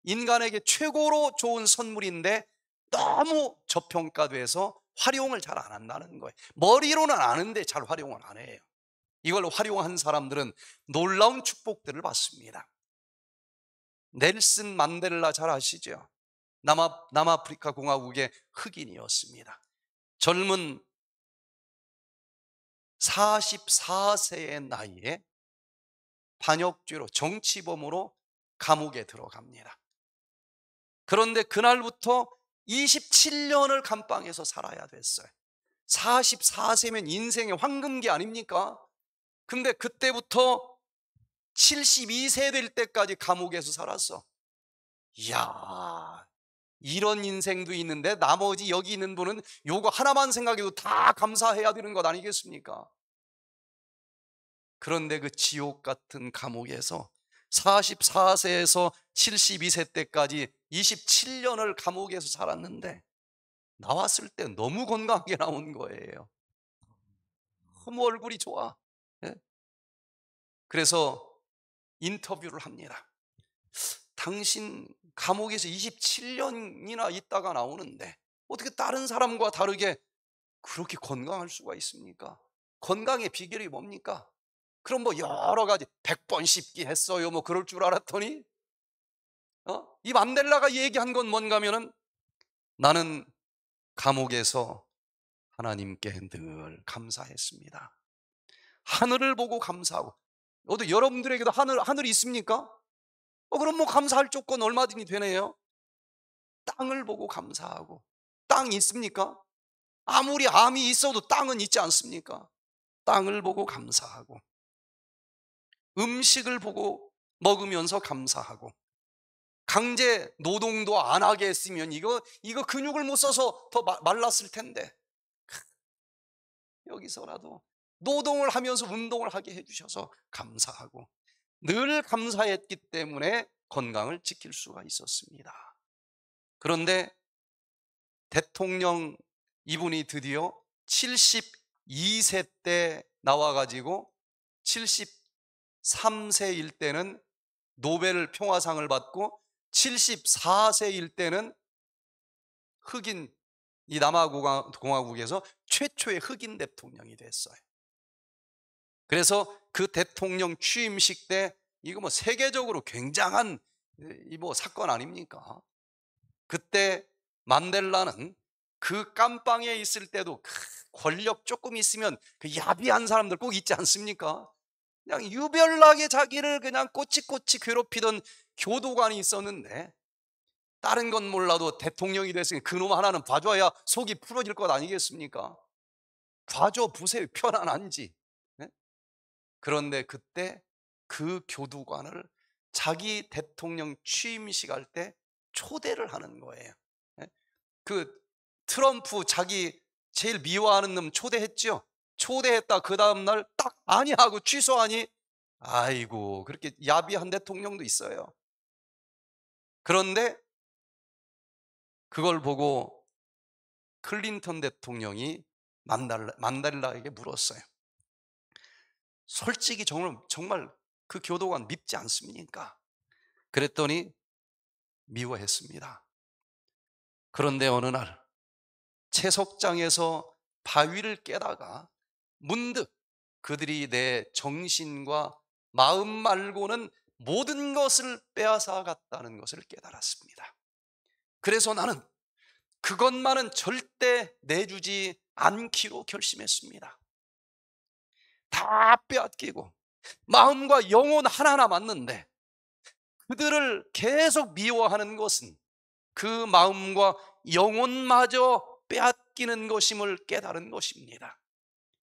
인간에게 최고로 좋은 선물인데 너무 저평가돼서 활용을 잘 안 한다는 거예요. 머리로는 아는데 잘 활용을 안 해요. 이걸 활용한 사람들은 놀라운 축복들을 받습니다. 넬슨 만델라 잘 아시죠? 남아, 남아프리카 공화국의 흑인이었습니다. 젊은 44세의 나이에 반역죄로 정치범으로 감옥에 들어갑니다. 그런데 그날부터 27년을 감방에서 살아야 됐어요. 44세면 인생의 황금기 아닙니까? 근데 그때부터 72세 될 때까지 감옥에서 살았어. 이야, 이런 인생도 있는데 나머지 여기 있는 분은 요거 하나만 생각해도 다 감사해야 되는 것 아니겠습니까? 그런데 그 지옥 같은 감옥에서 44세에서 72세 때까지 27년을 감옥에서 살았는데 나왔을 때 너무 건강하게 나온 거예요. 너무 얼굴이 좋아. 그래서 인터뷰를 합니다. 당신 감옥에서 27년이나 있다가 나오는데 어떻게 다른 사람과 다르게 그렇게 건강할 수가 있습니까? 건강의 비결이 뭡니까? 그럼 뭐 여러 가지 100번 씹기 했어요. 뭐 그럴 줄 알았더니 어? 이맘델라가 얘기한 건 뭔가면은 나는 감옥에서 하나님께 늘 감사했습니다. 하늘을 보고 감사하고 어디 여러분들에게도 하늘, 하늘이 있습니까? 어, 그럼 뭐 감사할 조건 얼마든지 되네요. 땅을 보고 감사하고. 땅 있습니까? 아무리 암이 있어도 땅은 있지 않습니까? 땅을 보고 감사하고. 음식을 보고 먹으면서 감사하고. 강제 노동도 안 하게 했으면 이거, 이거 근육을 못 써서 더 말랐을 텐데. 여기서라도 노동을 하면서 운동을 하게 해주셔서 감사하고 늘 감사했기 때문에 건강을 지킬 수가 있었습니다. 그런데 대통령 이분이 드디어 72세 때 나와가지고 73세일 때는 노벨 평화상을 받고 74세일 때는 흑인 이 남아공화국에서 최초의 흑인 대통령이 됐어요. 그래서 그 대통령 취임식 때 이거 뭐 세계적으로 굉장한 이 뭐 사건 아닙니까? 그때 만델라는 그 깜빵에 있을 때도 그 권력 조금 있으면 그 야비한 사람들 꼭 있지 않습니까? 그냥 유별나게 자기를 그냥 꼬치꼬치 괴롭히던 교도관이 있었는데 다른 건 몰라도 대통령이 됐으니 그놈 하나는 봐줘야 속이 풀어질 것 아니겠습니까? 봐줘 보세요 편안한지 그런데 그때 그 교두관을 자기 대통령 취임식 할 때 초대를 하는 거예요. 예? 그 트럼프 자기 제일 미워하는 놈 초대했죠? 초대했다 그 다음날 딱 아니 하고 취소하니 아이고 그렇게 야비한 대통령도 있어요. 그런데 그걸 보고 클린턴 대통령이 만달라, 만달라에게 물었어요. 솔직히 정말, 정말 그 교도관 밉지 않습니까? 그랬더니 미워했습니다. 그런데 어느 날 채석장에서 바위를 깨다가 문득 그들이 내 정신과 마음 말고는 모든 것을 빼앗아 갔다는 것을 깨달았습니다. 그래서 나는 그것만은 절대 내주지 않기로 결심했습니다. 다 빼앗기고 마음과 영혼 하나하나 맞는데 그들을 계속 미워하는 것은 그 마음과 영혼마저 빼앗기는 것임을 깨달은 것입니다.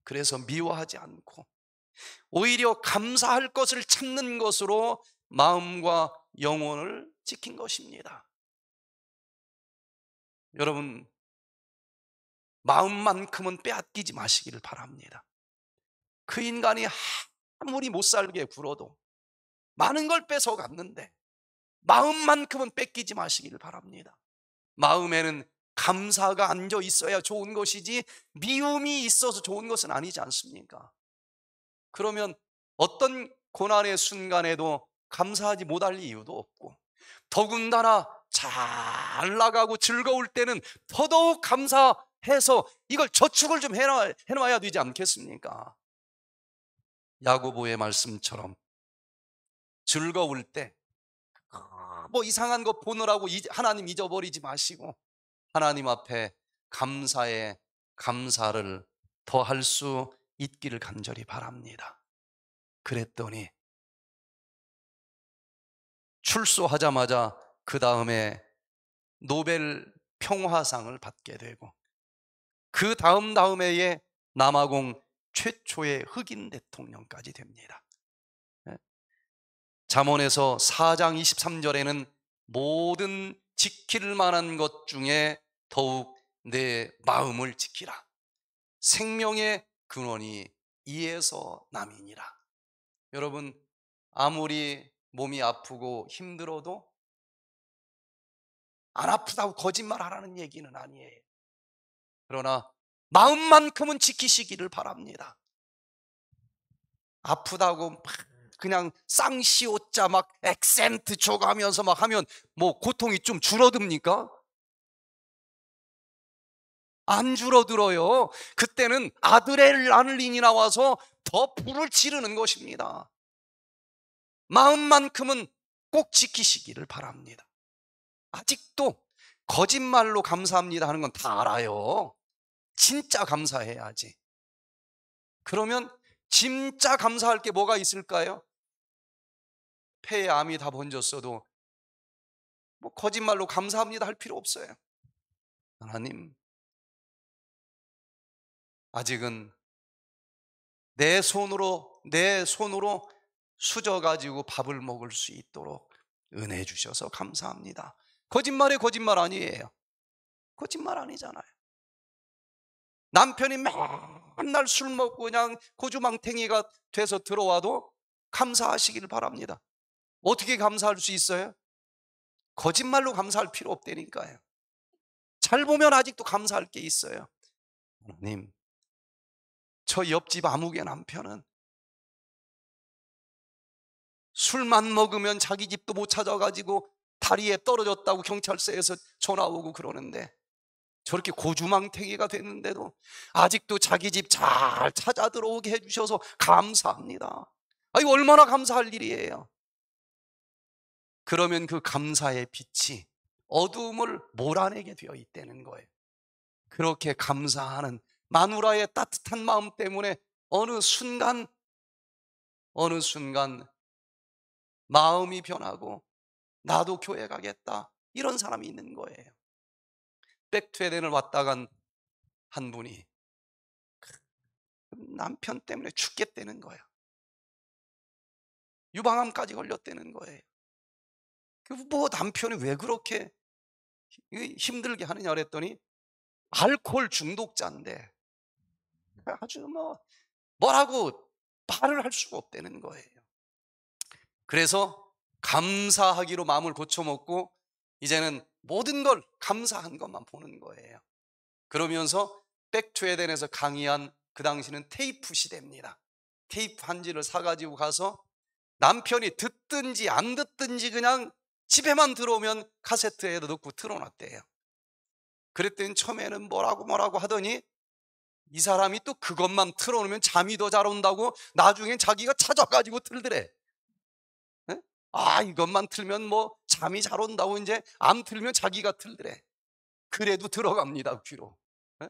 그래서 미워하지 않고 오히려 감사할 것을 찾는 것으로 마음과 영혼을 지킨 것입니다. 여러분, 마음만큼은 빼앗기지 마시기를 바랍니다. 그 인간이 아무리 못 살게 굴어도 많은 걸 뺏어갔는데 마음만큼은 뺏기지 마시길 바랍니다. 마음에는 감사가 앉아 있어야 좋은 것이지 미움이 있어서 좋은 것은 아니지 않습니까? 그러면 어떤 고난의 순간에도 감사하지 못할 이유도 없고 더군다나 잘 나가고 즐거울 때는 더더욱 감사해서 이걸 저축을 좀 해놔, 해놔야 되지 않겠습니까? 야구보의 말씀처럼 즐거울 때뭐 아, 이상한 거 보느라고 하나님 잊어버리지 마시고 하나님 앞에 감사에 감사를 더 할 수 있기를 간절히 바랍니다. 그랬더니 출소하자마자 그 다음에 노벨 평화상을 받게 되고 그 다음 다음해에 남아공 최초의 흑인 대통령까지 됩니다. 예. 잠언에서 4장 23절에는 모든 지킬 만한 것 중에 더욱 내 마음을 지키라. 생명의 근원이 이에서 남이니라. 여러분, 아무리 몸이 아프고 힘들어도 안 아프다고 거짓말 하라는 얘기는 아니에요. 그러나 마음만큼은 지키시기를 바랍니다. 아프다고 막 그냥 쌍시옷자 막 액센트 쳐가면서막 하면 뭐 고통이 좀 줄어듭니까? 안 줄어들어요. 그때는 아드레날린이 나와서 더 불을 지르는 것입니다. 마음만큼은 꼭 지키시기를 바랍니다. 아직도 거짓말로 감사합니다 하는 건 다 알아요. 진짜 감사해야지. 그러면 진짜 감사할 게 뭐가 있을까요? 폐에 암이 다 번졌어도 뭐 거짓말로 감사합니다 할 필요 없어요. 하나님, 아직은 내 손으로 내 손으로 수저 가지고 밥을 먹을 수 있도록 은혜 주셔서 감사합니다. 거짓말에 거짓말 아니에요. 거짓말 아니잖아요. 남편이 맨날 술 먹고 그냥 고주망탱이가 돼서 들어와도 감사하시길 바랍니다. 어떻게 감사할 수 있어요? 거짓말로 감사할 필요 없다니까요. 잘 보면 아직도 감사할 게 있어요. 하나님, 저 옆집 아무개 남편은 술만 먹으면 자기 집도 못 찾아가지고 다리에 떨어졌다고 경찰서에서 전화 오고 그러는데 저렇게 고주망태기가 됐는데도 아직도 자기 집 잘 찾아 들어오게 해주셔서 감사합니다. 아, 이 얼마나 감사할 일이에요. 그러면 그 감사의 빛이 어두움을 몰아내게 되어 있다는 거예요. 그렇게 감사하는 마누라의 따뜻한 마음 때문에 어느 순간, 어느 순간 마음이 변하고 나도 교회 가겠다. 이런 사람이 있는 거예요. 백트에덴을 왔다 간한 분이 그 남편 때문에 죽겠다는 거예요. 유방암까지 걸렸다는 거예요. 뭐 남편이 왜 그렇게 힘들게 하느냐 그랬더니 알코올 중독자인데 아주 뭐 뭐라고 말을 할 수가 없다는 거예요. 그래서 감사하기로 마음을 고쳐먹고 이제는 모든 걸 감사한 것만 보는 거예요. 그러면서 백투에덴에서 강의한 그 당시는 테이프 시대입니다. 테이프 한지를 사가지고 가서 남편이 듣든지 안 듣든지 그냥 집에만 들어오면 카세트에도 넣고 틀어놨대요. 그랬더니 처음에는 뭐라고 뭐라고 하더니 이 사람이 또 그것만 틀어놓으면 잠이 더 잘 온다고 나중엔 자기가 찾아가지고 틀더래. 아, 이것만 틀면 뭐 잠이 잘 온다고 이제 암 틀면 자기가 틀더래. 그래도 들어갑니다, 귀로. 예?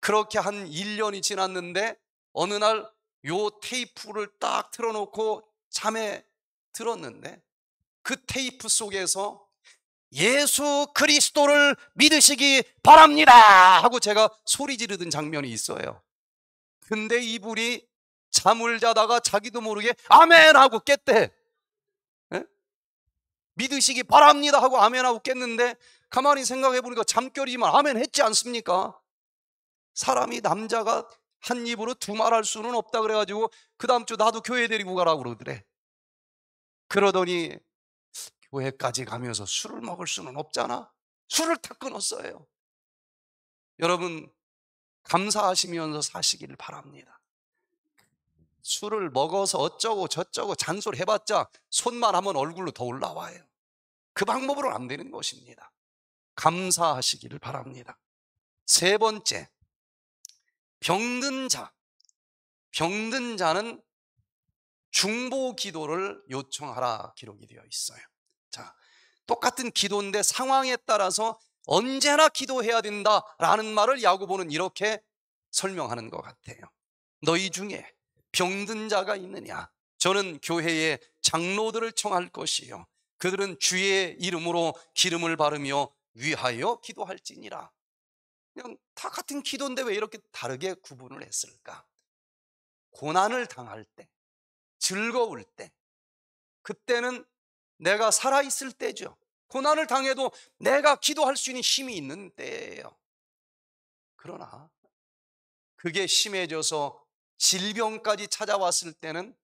그렇게 한 1년이 지났는데 어느 날 요 테이프를 딱 틀어놓고 잠에 들었는데 그 테이프 속에서 예수 그리스도를 믿으시기 바랍니다! 하고 제가 소리 지르던 장면이 있어요. 근데 이불이 잠을 자다가 자기도 모르게 아멘! 하고 깼대. 믿으시기 바랍니다 하고 아멘하고 깼는데 가만히 생각해 보니까 잠결이지만 아멘 했지 않습니까? 사람이 남자가 한 입으로 두 말할 수는 없다 그래가지고 그 다음 주 나도 교회 데리고 가라고 그러더래. 그러더니 교회까지 가면서 술을 먹을 수는 없잖아. 술을 다 끊었어요. 여러분 감사하시면서 사시길 바랍니다. 술을 먹어서 어쩌고 저쩌고 잔소리 해봤자 손만 하면 얼굴로 더 올라와요. 그 방법으로 안 되는 것입니다. 감사하시기를 바랍니다. 세 번째, 병든 자. 병든 자는 중보 기도를 요청하라 기록이 되어 있어요. 자, 똑같은 기도인데 상황에 따라서 언제나 기도해야 된다라는 말을 야구보는 이렇게 설명하는 것 같아요. 너희 중에 병든 자가 있느냐? 저는 교회의 장로들을 청할 것이요. 그들은 주의 이름으로 기름을 바르며 위하여 기도할지니라. 그냥 다 같은 기도인데 왜 이렇게 다르게 구분을 했을까? 고난을 당할 때, 즐거울 때, 그때는 내가 살아있을 때죠. 고난을 당해도 내가 기도할 수 있는 힘이 있는 때예요. 그러나 그게 심해져서 질병까지 찾아왔을 때는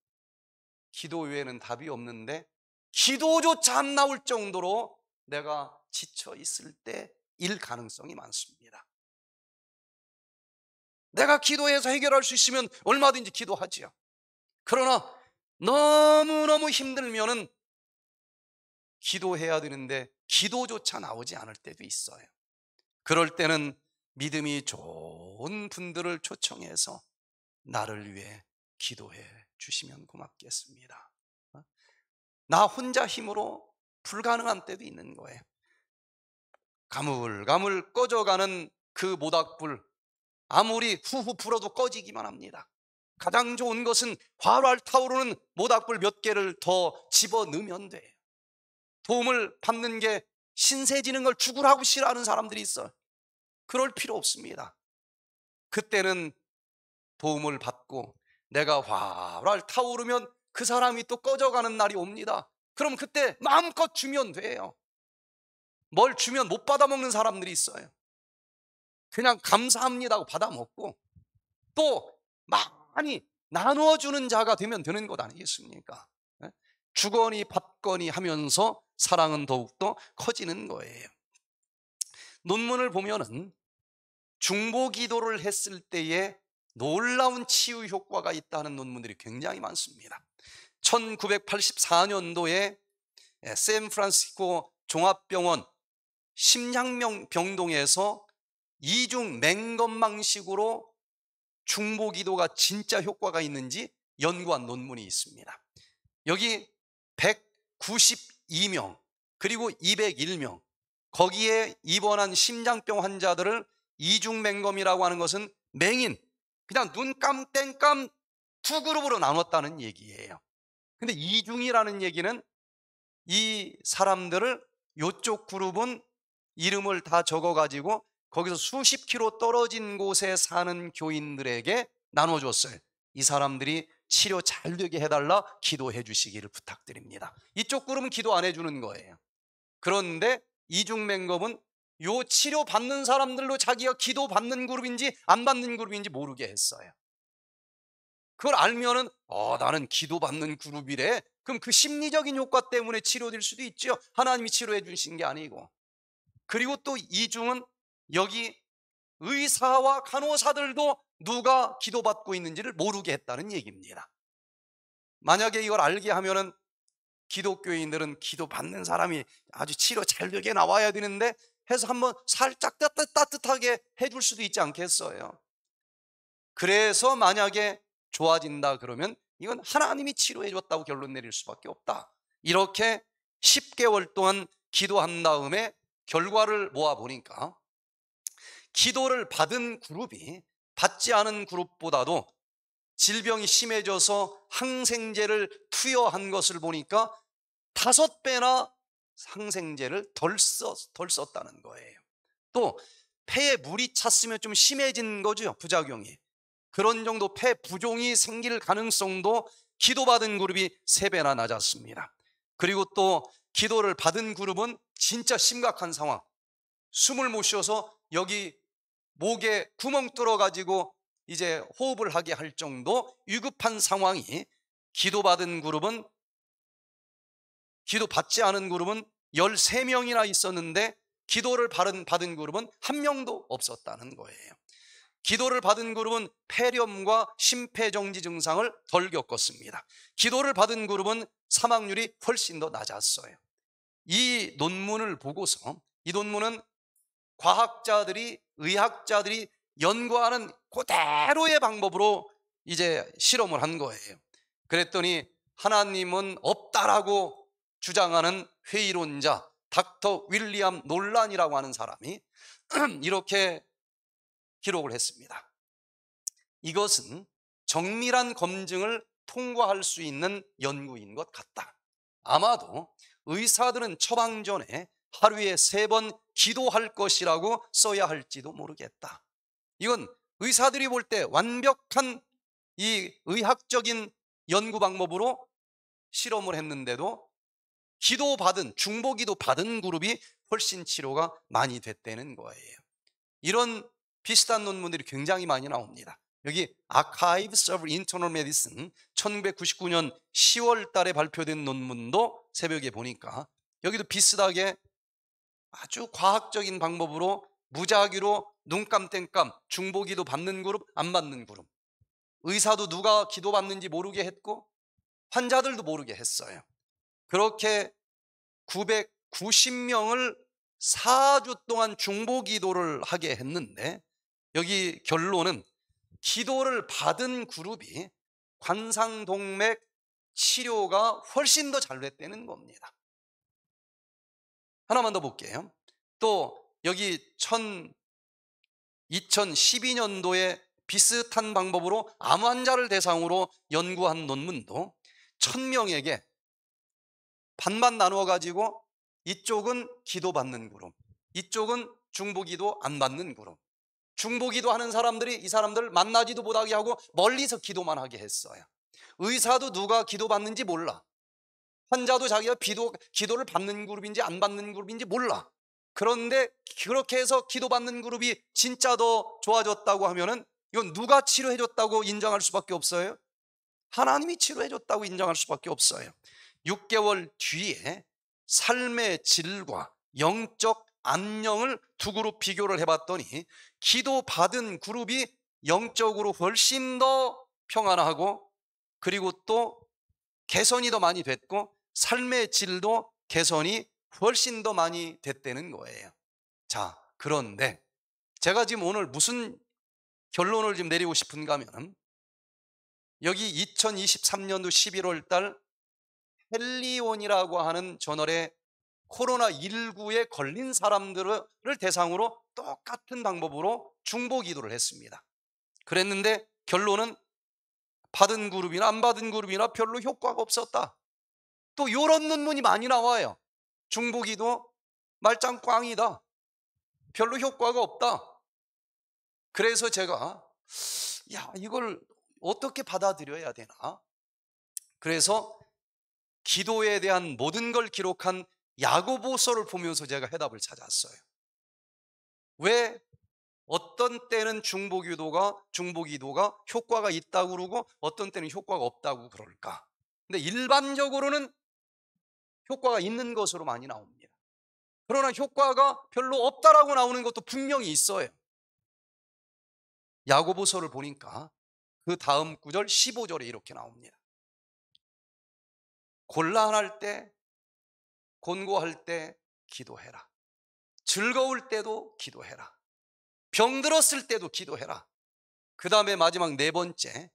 기도 외에는 답이 없는데 기도조차 안 나올 정도로 내가 지쳐 있을 때 일 가능성이 많습니다. 내가 기도해서 해결할 수 있으면 얼마든지 기도하지요. 그러나 너무너무 힘들면은 기도해야 되는데 기도조차 나오지 않을 때도 있어요. 그럴 때는 믿음이 좋은 분들을 초청해서 나를 위해 기도해 주시면 고맙겠습니다. 나 혼자 힘으로 불가능한 때도 있는 거예요. 가물가물 꺼져가는 그 모닥불 아무리 후후 불어도 꺼지기만 합니다. 가장 좋은 것은 활활 타오르는 모닥불 몇 개를 더 집어넣으면 돼요. 도움을 받는 게 신세지는 걸 죽으라고 싫어하는 사람들이 있어요. 그럴 필요 없습니다. 그때는 도움을 받고 내가 활활 타오르면 그 사람이 또 꺼져가는 날이 옵니다. 그럼 그때 마음껏 주면 돼요. 뭘 주면 못 받아먹는 사람들이 있어요. 그냥 감사합니다고 받아먹고 또 많이 나누어주는 자가 되면 되는 것 아니겠습니까? 예? 주거니 받거니 하면서 사랑은 더욱더 커지는 거예요. 논문을 보면은 중보 기도를 했을 때에 놀라운 치유 효과가 있다는 논문들이 굉장히 많습니다. 1984년도에 예, 샌프란시스코 종합병원 심장명 병동에서 이중 맹검방식으로 중보기도가 진짜 효과가 있는지 연구한 논문이 있습니다. 여기 192명 그리고 201명 거기에 입원한 심장병 환자들을 이중맹검이라고 하는 것은 맹인 그냥 눈 깜땡깜 두 그룹으로 나눴다는 얘기예요. 근데 이중이라는 얘기는 이 사람들을 요쪽 그룹은 이름을 다 적어가지고 거기서 수십 키로 떨어진 곳에 사는 교인들에게 나눠줬어요. 이 사람들이 치료 잘 되게 해달라 기도해 주시기를 부탁드립니다. 이쪽 그룹은 기도 안 해주는 거예요. 그런데 이중 맹검은 요 치료 받는 사람들로 자기가 기도 받는 그룹인지 안 받는 그룹인지 모르게 했어요. 그걸 알면은 어, 나는 기도 받는 그룹이래. 그럼 그 심리적인 효과 때문에 치료될 수도 있죠. 하나님이 치료해 주신 게 아니고. 그리고 또 이중은 여기 의사와 간호사들도 누가 기도받고 있는지를 모르게 했다는 얘기입니다. 만약에 이걸 알게 하면은 기독교인들은 기도받는 사람이 아주 치료 잘 되게 나와야 되는데 해서 한번 살짝 따뜻하게 해줄 수도 있지 않겠어요? 그래서 만약에 좋아진다 그러면 이건 하나님이 치료해 줬다고 결론 내릴 수밖에 없다. 이렇게 10개월 동안 기도한 다음에 결과를 모아보니까 기도를 받은 그룹이 받지 않은 그룹보다도 질병이 심해져서 항생제를 투여한 것을 보니까 다섯 배나 상생제를 덜, 썼, 덜 썼다는 거예요. 또 폐에 물이 찼으면 좀 심해진 거죠. 부작용이. 그런 정도 폐 부종이 생길 가능성도 기도받은 그룹이 3배나 낮았습니다. 그리고 또 기도를 받은 그룹은 진짜 심각한 상황. 숨을 못 쉬어서 여기 목에 구멍 뚫어가지고 이제 호흡을 하게 할 정도 위급한 상황이 기도받은 그룹은 기도 받지 않은 그룹은 13명이나 있었는데 기도를 받은, 받은 그룹은 한 명도 없었다는 거예요. 기도를 받은 그룹은 폐렴과 심폐정지 증상을 덜 겪었습니다. 기도를 받은 그룹은 사망률이 훨씬 더 낮았어요. 이 논문을 보고서 이 논문은 과학자들이 의학자들이 연구하는 그대로의 방법으로 이제 실험을 한 거예요. 그랬더니 하나님은 없다라고 주장하는 회의론자 닥터 윌리엄 논란이라고 하는 사람이 이렇게 기록을 했습니다. 이것은 정밀한 검증을 통과할 수 있는 연구인 것 같다. 아마도 의사들은 처방 전에 하루에 세 번 기도할 것이라고 써야 할지도 모르겠다. 이건 의사들이 볼 때 완벽한 이 의학적인 연구 방법으로 실험을 했는데도 기도 받은 중보 기도 받은 그룹이 훨씬 치료가 많이 됐다는 거예요. 이런 비슷한 논문들이 굉장히 많이 나옵니다. 여기 Archives of Internal Medicine 1999년 10월 달에 발표된 논문도 새벽에 보니까 여기도 비슷하게 아주 과학적인 방법으로 무작위로 눈감땡감 중보기도 받는 그룹 안 받는 그룹 의사도 누가 기도 받는지 모르게 했고 환자들도 모르게 했어요. 그렇게 990명을 4주 동안 중보 기도를 하게 했는데 여기 결론은 기도를 받은 그룹이 관상동맥 치료가 훨씬 더 잘 됐다는 겁니다. 하나만 더 볼게요. 또 여기 1 2012년도에 비슷한 방법으로 암 환자를 대상으로 연구한 논문도 1000명에게 반만 나누어 가지고 이쪽은 기도받는 그룹, 이쪽은 중보기도 안 받는 그룹. 중보기도 하는 사람들이 이 사람들 만나지도 못하게 하고 멀리서 기도만 하게 했어요. 의사도 누가 기도받는지 몰라. 환자도 자기가 기도, 기도를 받는 그룹인지 안 받는 그룹인지 몰라. 그런데 그렇게 해서 기도받는 그룹이 진짜 더 좋아졌다고 하면은 이건 누가 치료해줬다고 인정할 수밖에 없어요? 하나님이 치료해줬다고 인정할 수밖에 없어요. 6개월 뒤에 삶의 질과 영적 안녕을 두 그룹 비교를 해봤더니 기도받은 그룹이 영적으로 훨씬 더 평안하고 그리고 또 개선이 더 많이 됐고 삶의 질도 개선이 훨씬 더 많이 됐다는 거예요. 자, 그런데 제가 지금 오늘 무슨 결론을 지금 내리고 싶은가 하면 여기 2023년도 11월 달 헬리온이라고 하는 저널에 코로나19에 걸린 사람들을 대상으로 똑같은 방법으로 중보 기도를 했습니다. 그랬는데 결론은 받은 그룹이나 안 받은 그룹이나 별로 효과가 없었다. 또 이런 논문이 많이 나와요. 중보 기도 말짱 꽝이다. 별로 효과가 없다. 그래서 제가 야, 이걸 어떻게 받아들여야 되나? 그래서 기도에 대한 모든 걸 기록한 야고보서를 보면서 제가 해답을 찾았어요. 왜 어떤 때는 중보기도가 중보기도가 효과가 있다고 그러고 어떤 때는 효과가 없다고 그럴까? 근데 일반적으로는 효과가 있는 것으로 많이 나옵니다. 그러나 효과가 별로 없다라고 나오는 것도 분명히 있어요. 야고보서를 보니까 그 다음 구절 15절에 이렇게 나옵니다. 곤란할 때, 곤고할 때 기도해라. 즐거울 때도 기도해라. 병들었을 때도 기도해라. 그 다음에 마지막 네 번째.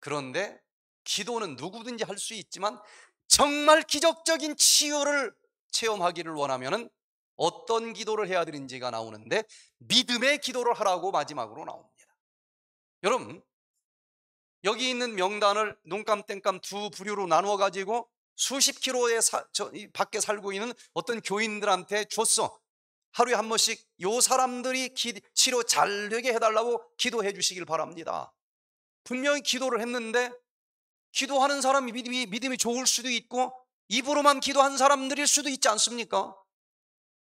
그런데 기도는 누구든지 할 수 있지만 정말 기적적인 치유를 체험하기를 원하면 어떤 기도를 해야 되는지가 나오는데 믿음의 기도를 하라고 마지막으로 나옵니다. 여러분, 여기 있는 명단을 눈깜 땡깜 두 부류로 나누어 가지고 수십 킬로에 밖에 살고 있는 어떤 교인들한테 줬어. 하루에 한 번씩 요 사람들이 기, 치료 잘 되게 해달라고 기도해 주시길 바랍니다. 분명히 기도를 했는데 기도하는 사람이 믿음이, 믿음이 좋을 수도 있고 입으로만 기도한 사람들일 수도 있지 않습니까?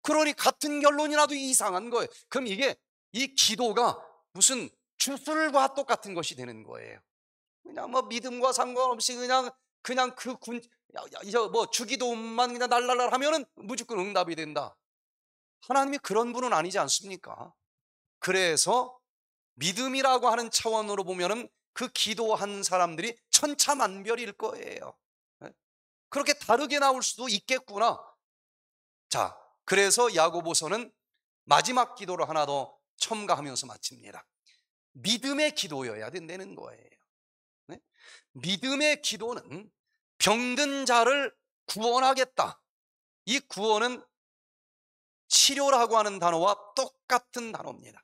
그러니 같은 결론이라도 이상한 거예요. 그럼 이게 이 기도가 무슨 주술과 똑같은 것이 되는 거예요. 그냥 뭐 믿음과 상관없이 그냥 그냥 그 군, 야, 야, 이 저뭐 주기도만 그냥 날랄랄 하면은 무조건 응답이 된다. 하나님이 그런 분은 아니지 않습니까? 그래서 믿음이라고 하는 차원으로 보면은 그 기도한 사람들이 천차만별일 거예요. 예? 그렇게 다르게 나올 수도 있겠구나. 자, 그래서 야고보서는 마지막 기도를 하나 더 첨가하면서 마칩니다. 믿음의 기도여야 된다는 거예요. 네? 믿음의 기도는 병든 자를 구원하겠다. 이 구원은 치료라고 하는 단어와 똑같은 단어입니다.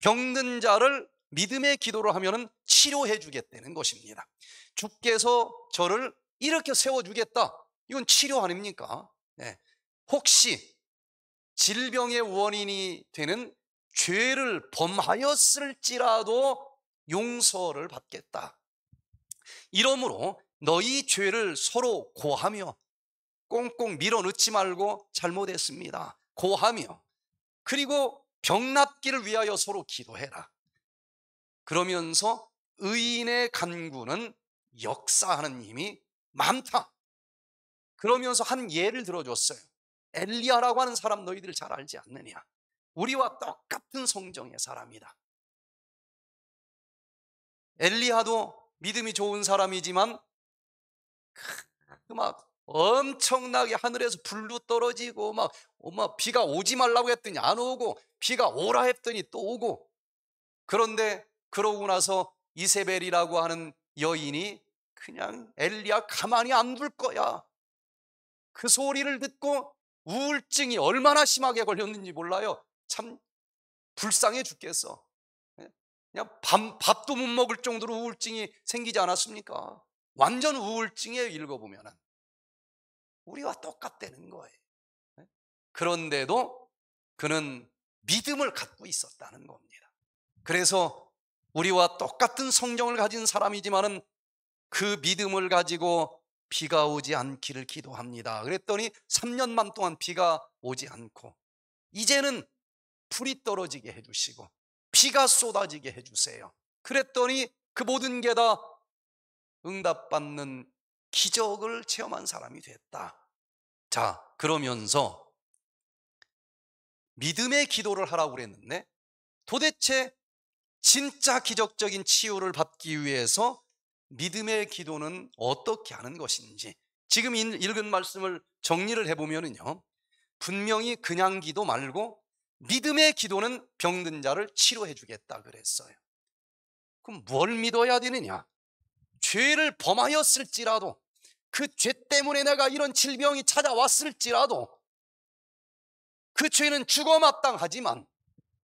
병든 자를 믿음의 기도를 하면 치료해 주겠다는 것입니다. 주께서 저를 이렇게 세워 주겠다. 이건 치료 아닙니까? 네. 혹시 질병의 원인이 되는 죄를 범하였을지라도 용서를 받겠다. 이러므로 너희 죄를 서로 고하며 꽁꽁 밀어넣지 말고 잘못했습니다. 고하며 그리고 병납기를 위하여 서로 기도해라. 그러면서 의인의 간구는 역사하는 힘이 많다. 그러면서 한 예를 들어줬어요. 엘리야라고 하는 사람 너희들 잘 알지 않느냐? 우리와 똑같은 성정의 사람이다. 엘리야도 믿음이 좋은 사람이지만 막 엄청나게 하늘에서 불도 떨어지고 막 엄마 어, 비가 오지 말라고 했더니 안 오고 비가 오라 했더니 또 오고 그런데 그러고 나서 이세벨이라고 하는 여인이 그냥 엘리야 가만히 안 둘 거야 그 소리를 듣고 우울증이 얼마나 심하게 걸렸는지 몰라요 참 불쌍해 죽겠어 그냥 밥, 밥도 못 먹을 정도로 우울증이 생기지 않았습니까? 완전 우울증에 읽어보면 우리와 똑같다는 거예요. 네? 그런데도 그는 믿음을 갖고 있었다는 겁니다. 그래서 우리와 똑같은 성경을 가진 사람이지만은 그 믿음을 가지고 비가 오지 않기를 기도합니다. 그랬더니 3년만 동안 비가 오지 않고 이제는 풀이 떨어지게 해주시고 비가 쏟아지게 해주세요. 그랬더니 그 모든 게 다 응답받는 기적을 체험한 사람이 됐다. 자, 그러면서 믿음의 기도를 하라고 그랬는데 도대체 진짜 기적적인 치유를 받기 위해서 믿음의 기도는 어떻게 하는 것인지 지금 읽은 말씀을 정리를 해보면요 분명히 그냥 기도 말고 믿음의 기도는 병든 자를 치료해 주겠다 그랬어요. 그럼 뭘 믿어야 되느냐? 죄를 범하였을지라도 그 죄 때문에 내가 이런 질병이 찾아왔을지라도 그 죄는 죽어 마땅하지만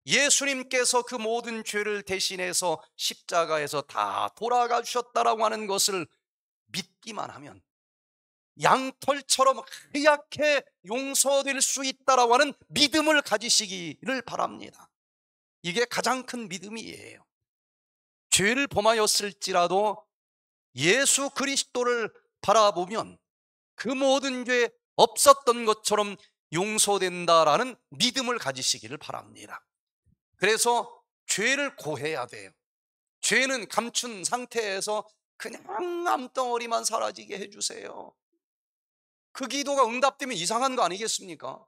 예수님께서 그 모든 죄를 대신해서 십자가에서 다 돌아가 주셨다라고 하는 것을 믿기만 하면 양털처럼 하얗게 용서될 수 있다라고 하는 믿음을 가지시기를 바랍니다. 이게 가장 큰 믿음이에요. 죄를 범하였을지라도 예수 그리스도를 바라보면 그 모든 죄 없었던 것처럼 용서된다라는 믿음을 가지시기를 바랍니다. 그래서 죄를 고해야 돼요. 죄는 감춘 상태에서 그냥 암덩어리만 사라지게 해주세요. 그 기도가 응답되면 이상한 거 아니겠습니까?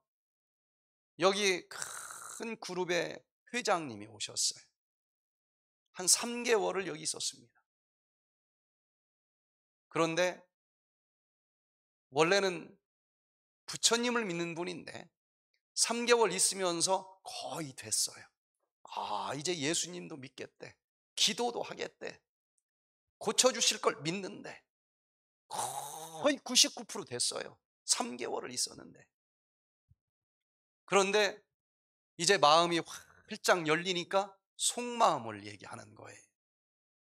여기 큰 그룹의 회장님이 오셨어요. 한 3개월을 여기 있었습니다. 그런데 원래는 부처님을 믿는 분인데 3개월 있으면서 거의 됐어요. 아, 이제 예수님도 믿겠대. 기도도 하겠대. 고쳐주실 걸 믿는데. 거의 99% 됐어요. 3개월을 있었는데. 그런데 이제 마음이 활짝 열리니까 속마음을 얘기하는 거예요.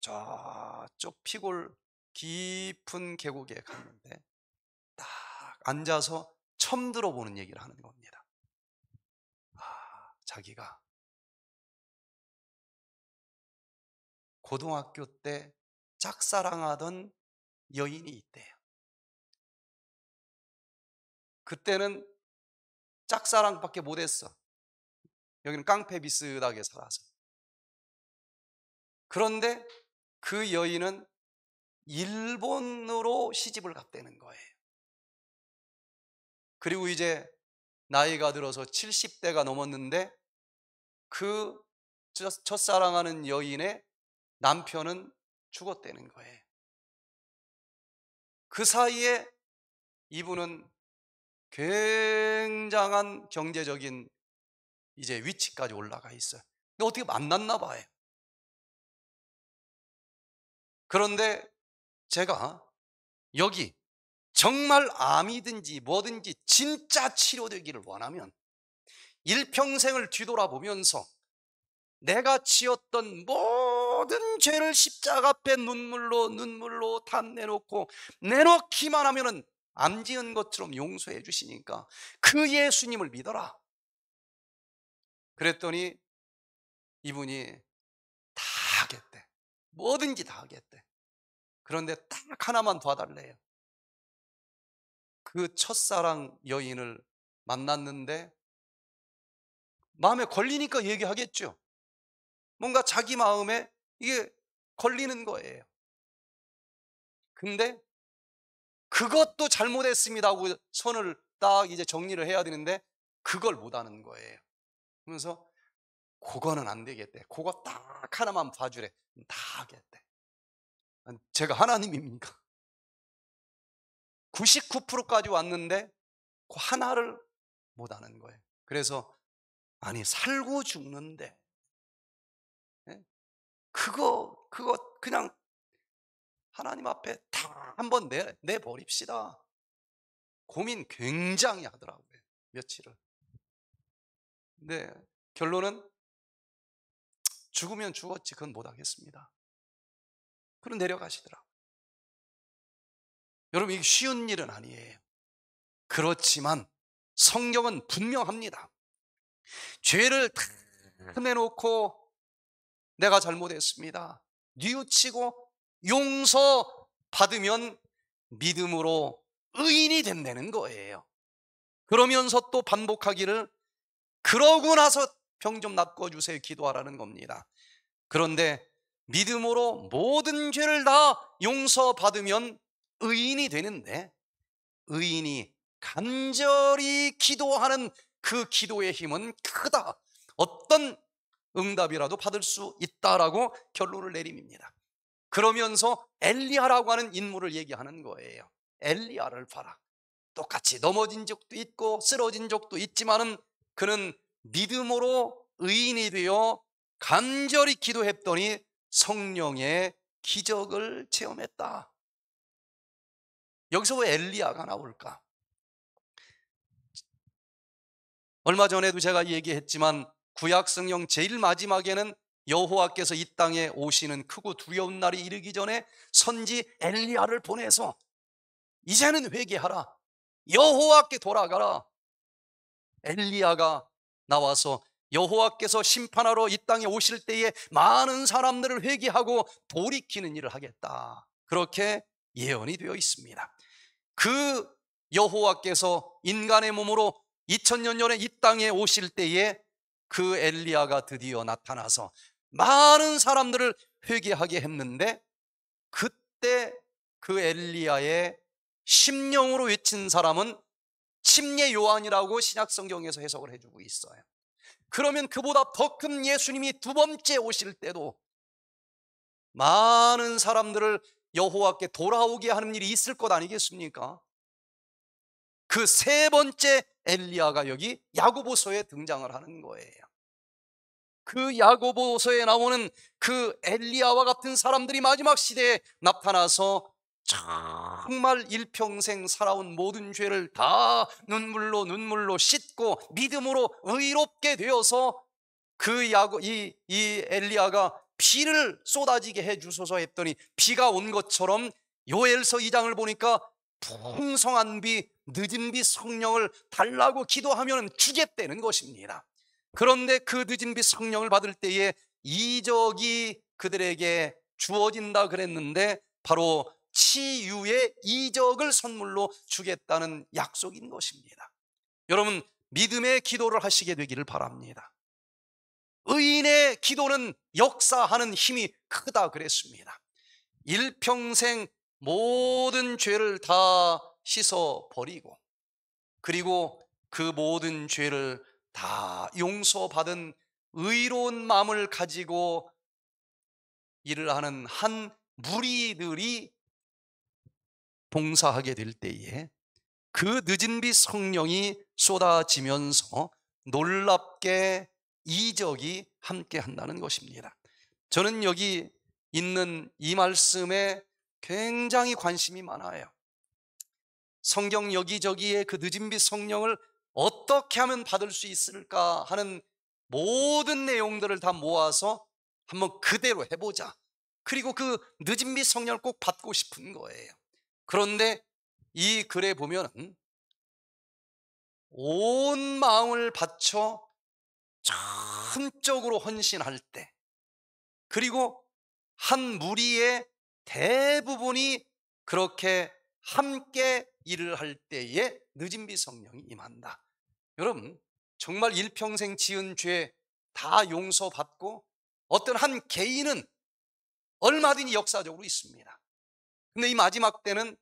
저쪽 피골 깊은 계곡에 갔는데 딱 앉아서 처음 들어보는 얘기를 하는 겁니다. 아, 자기가 고등학교 때 짝사랑하던 여인이 있대요. 그때는 짝사랑밖에 못했어. 여기는 깡패 비슷하게 살아서. 그런데 그 여인은 일본으로 시집을 갔다는 거예요. 그리고 이제 나이가 들어서 70대가 넘었는데 그 첫사랑하는 여인의 남편은 죽었다는 거예요. 그 사이에 이분은 굉장한 경제적인 이제 위치까지 올라가 있어요. 근데 어떻게 만났나 봐요. 그런데 제가 여기 정말 암이든지 뭐든지 진짜 치료되기를 원하면 일평생을 뒤돌아보면서 내가 지었던 모든 모든 죄를 십자가 앞에 눈물로 눈물로 다 내놓고 내놓기만 하면은 암 지은 것처럼 용서해 주시니까 그 예수님을 믿어라. 그랬더니 이분이 다 하겠대. 뭐든지 다 하겠대. 그런데 딱 하나만 도와달래요. 그 첫사랑 여인을 만났는데 마음에 걸리니까 얘기하겠죠. 뭔가 자기 마음에 이게 걸리는 거예요. 근데 그것도 잘못했습니다 하고 손을 딱 이제 정리를 해야 되는데 그걸 못하는 거예요. 그러면서 그거는 안 되겠대. 그거 딱 하나만 봐주래. 다 하겠대. 제가 하나님입니까? 99%까지 왔는데 그 하나를 못하는 거예요. 그래서 아니 살고 죽는데 그거 그거 그냥 하나님 앞에 다 한번 내, 내버립시다. 고민 굉장히 하더라고요. 며칠을. 근데 결론은 죽으면 죽었지 그건 못하겠습니다. 그럼 내려가시더라고요. 여러분 이게 쉬운 일은 아니에요. 그렇지만 성경은 분명합니다. 죄를 다 음. 내놓고 내가 잘못했습니다. 뉘우치고 용서 받으면 믿음으로 의인이 된다는 거예요. 그러면서 또 반복하기를 그러고 나서 병좀 낫고 주세요 기도하라는 겁니다. 그런데 믿음으로 모든 죄를 다 용서받으면 의인이 되는데 의인이 간절히 기도하는 그 기도의 힘은 크다. 어떤 응답이라도 받을 수 있다라고 결론을 내립니다. 그러면서 엘리야라고 하는 인물을 얘기하는 거예요. 엘리야를 봐라. 똑같이 넘어진 적도 있고 쓰러진 적도 있지만은 그는 믿음으로 의인이 되어 간절히 기도했더니 성령의 기적을 체험했다. 여기서 왜 엘리야가 나올까? 얼마 전에도 제가 얘기했지만 구약 성경 제일 마지막에는 여호와께서 이 땅에 오시는 크고 두려운 날이 이르기 전에 선지 엘리야를 보내서 이제는 회개하라. 여호와께 돌아가라. 엘리야가 나와서 여호와께서 심판하러 이 땅에 오실 때에 많은 사람들을 회개하고 돌이키는 일을 하겠다. 그렇게 예언이 되어 있습니다. 그 여호와께서 인간의 몸으로 2000년 전에 이 땅에 오실 때에 그 엘리야가 드디어 나타나서 많은 사람들을 회개하게 했는데 그때 그 엘리야의 심령으로 외친 사람은 침례 요한이라고 신약 성경에서 해석을 해주고 있어요. 그러면 그보다 더 큰 예수님이 두 번째 오실 때도 많은 사람들을 여호와께 돌아오게 하는 일이 있을 것 아니겠습니까? 그세 번째 엘리야가 여기 야고보서에 등장을 하는 거예요. 그 야고보서에 나오는 그 엘리야와 같은 사람들이 마지막 시대에 나타나서 정말 일평생 살아온 모든 죄를 다 눈물로 눈물로 씻고 믿음으로 의롭게 되어서 그 야고 이, 이 엘리야가 피를 쏟아지게 해 주소서 했더니 비가 온 것처럼 요엘서 2장을 보니까 풍성한 비, 늦은 비 성령을 달라고 기도하면 주겠다는 것입니다. 그런데 그 늦은 비 성령을 받을 때에 이적이 그들에게 주어진다 그랬는데 바로 치유의 이적을 선물로 주겠다는 약속인 것입니다. 여러분 믿음의 기도를 하시게 되기를 바랍니다. 의인의 기도는 역사하는 힘이 크다 그랬습니다. 일평생 모든 죄를 다 씻어버리고 그리고 그 모든 죄를 다 용서받은 의로운 마음을 가지고 일을 하는 한 무리들이 봉사하게 될 때에 그 늦은 빛 성령이 쏟아지면서 놀랍게 이적이 함께 한다는 것입니다. 저는 여기 있는 이 말씀에 굉장히 관심이 많아요. 성경 여기저기에 그 늦은 비 성령을 어떻게 하면 받을 수 있을까 하는 모든 내용들을 다 모아서 한번 그대로 해보자. 그리고 그 늦은 비 성령을 꼭 받고 싶은 거예요. 그런데 이 글에 보면 온 마음을 바쳐 전적으로 헌신할 때 그리고 한 무리의 대부분이 그렇게 함께 일을 할 때에 늦은 비 성령이 임한다. 여러분 정말 일평생 지은 죄 다 용서받고 어떤 한 개인은 얼마든지 역사적으로 있습니다. 근데 이 마지막 때는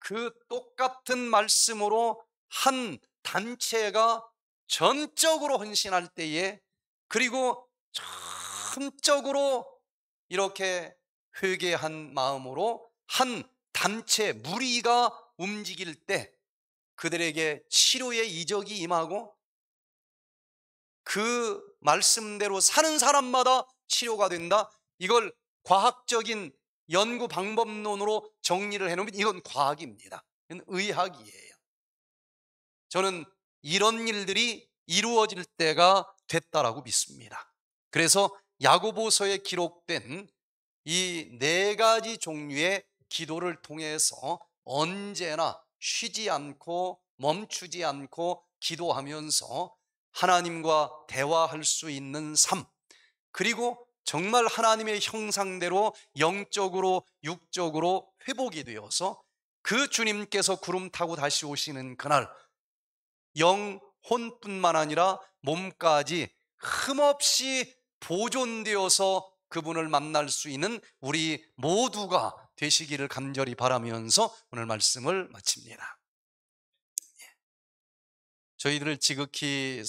그 똑같은 말씀으로 한 단체가 전적으로 헌신할 때에 그리고 전적으로 이렇게 회개한 마음으로 한 단체 무리가 움직일 때 그들에게 치료의 이적이 임하고 그 말씀대로 사는 사람마다 치료가 된다. 이걸 과학적인 연구 방법론으로 정리를 해놓으면 이건 과학입니다. 이건 의학이에요. 저는 이런 일들이 이루어질 때가 됐다라고 믿습니다. 그래서 야고보서에 기록된 이 네 가지 종류의 기도를 통해서 언제나 쉬지 않고 멈추지 않고 기도하면서 하나님과 대화할 수 있는 삶 그리고 정말 하나님의 형상대로 영적으로 육적으로 회복이 되어서 그 주님께서 구름 타고 다시 오시는 그날 영혼뿐만 아니라 몸까지 흠없이 보존되어서 그분을 만날 수 있는 우리 모두가 되시기를 간절히 바라면서 오늘 말씀을 마칩니다. 예. 저희들을 지극히